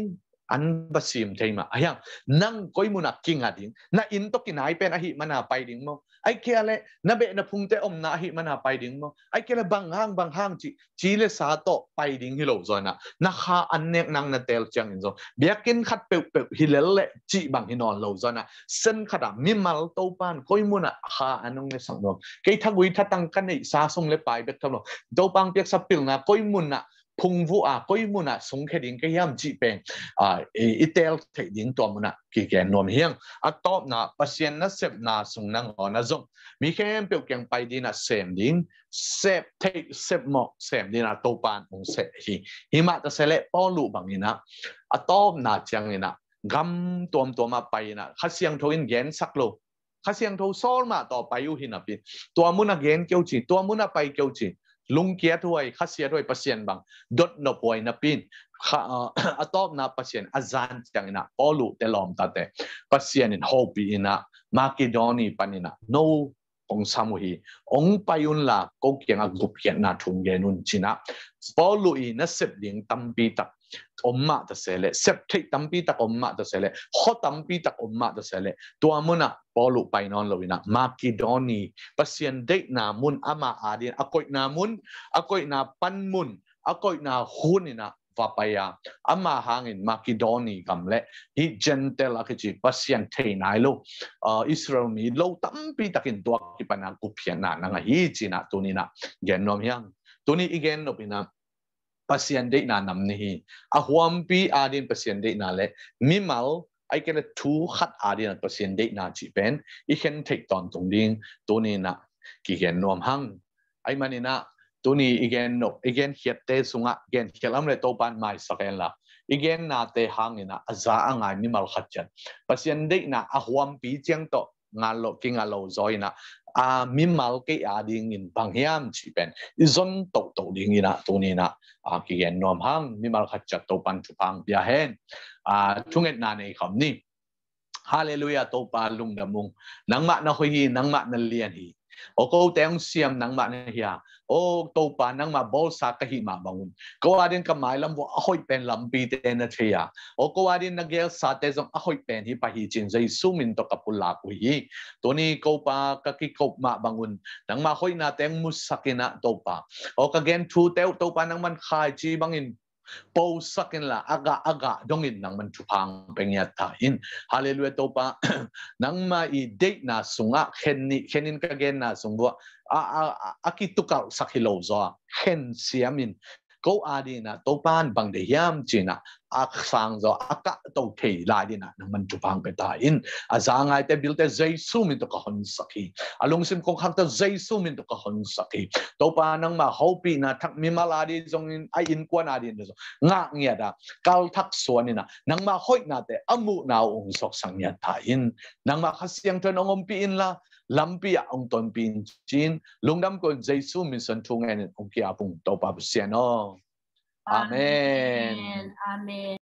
อันบัสิมไหมาอ้ยังนั่งก้อยมุนักกิงอดิงนาอินตกินายเป็นอหิมันาไปดิ่งมังไอ้เคลเลนบเบนบพุงเตอมนาอหิมันาไปดิ่งมังไอ้เคลบางห้างบางห้างจีจีเลสาโตไปดิ่งฮิโลซนนะนาคาอันเนี้ยนั่งนาเตลจังอินโซเบียกินขัดเปเปฮิเลเลจีบางฮินอนโลซนนะเส้นขดามิมัลโตปานก้อยมุนะคาอันนงเนสังนวงเกยทักวิทัตังกันในซาซงเลไปเบ็ดทงหมดโตปังเปียกสับเปลิยนะก้อยมุนะพุงวูอาก็ยมุนะสงเคดิงก็ย่ำจีเป็นอ่าอีเตลเทดิงตัวมุนะกี่แกนนมเฮียงอัตตอบนะปัศยนนะเซบนาสงนังอนะจงมีแค่เปลียยงไปดีนะเสมดิงเสบเทเสบหมอกเสมดินะโตปานองเสฮีหิมะจะเสเลป้อลูบังนี่นะอัตตอบนาจังเีนะกำตัวมตัวมาไปนะข้าเสียงทวินแกนสักโลข้าเสียงิทโซลมาต่อไปอยู่หินอะปีตัวมุนะแกนเกี่ยวจีตัวมุนะไปเกี่ยวจีลุงเกียด้วยข้าเสียด้วยปัสเซียนบังดดนปวยนปินข้าอตอบนาบปัสเซียนอาจารย์จังนะโอลุเตลอมตาเตปัสเซียนนโฮปีนะ มากิดอนีปันนะโน kong samu hi ong payun la kok yang a gup yan na thum ge nun china paulo i na sep ding tampi tak omma ta sele sep thei tampi tak omma ta sele ho tampi tak omma ta sele to amuna paulo painon loina makedoni pasien date na mun ama adin akoi na mun akoi na pan mun akoi na hun na vapaya ama hangin makidoni kamle hi gentle akichi pasiang thainai lo israel mi lo tampi takin tua ki pana kupyana nanga hi china tunina genom yang tuni igen no pina pasian de na nam ni ahuampi adin pasian de na le mimal I can two hat adin pasian de na chi pen i can take ton tung ding tunina ki genom hang ai manina ตัวนี้อีกแกนนกอีกนเขียดเตสุงะอีกนเขียดลำเลตัวปันไม่สักเองละอีกแกนนาเตหังนะจ้าอ่างไงนี่มาขัดจันปัจจัยเด็กนะอาความปีเจียงโตงานโลกิงานโลกอยนะอามิมาลกีอาดิงินบางยามชีเป็นอีจนตกตกดิงินะตัวนี้นะอากิเกนนอมหังมิมาลขัดจันตัวปันชุพังเบียเฮนอาช่วงเอ็ดนานในคำนี้ฮาเลลูยาตัวปันลุงดำมุงนังมะนะคุยนังมะนันเลียนฮี o ko teng siam nang ma hia o to pa nang ma bol sa ka hi ma bangun ko adin ka mai lam wo ahoi pen lam bi te na thia o ko adin na gel sa te jong ahoi pen hi pa hi chin jai su min to ka pula ku hi to ni ko pa ka ki ko ma bangun nang ma hoi na teng mus sakina to pa o ka gen thu te to pa nang man khai chi bangin Pausakinla aga-aga dongin ng manchupang pengyatain. Hallelujah to pa nang ma-date na sunga kenin kenin kagen na sungwa akitukal sa kilozo hen siyamin go adina topan bang de yam china ak sang zo aka to the la dina nang man chu pang peta in azangai te bilte jaisu min to kahon sakhi alung sim kong khang ta jaisu min to kahon sakhi topa nang ma hopi na thak mi mala di jong in ai in kwa na din zo nga ngia da kal thak suani na nang ma hoi na te amu na ung sok sang nya ta in nang ma khasiang thon ongom pi in la lampi ong ton pin chin lungdam ko jaisu mission thung en ong ki apung to pa siano amen amen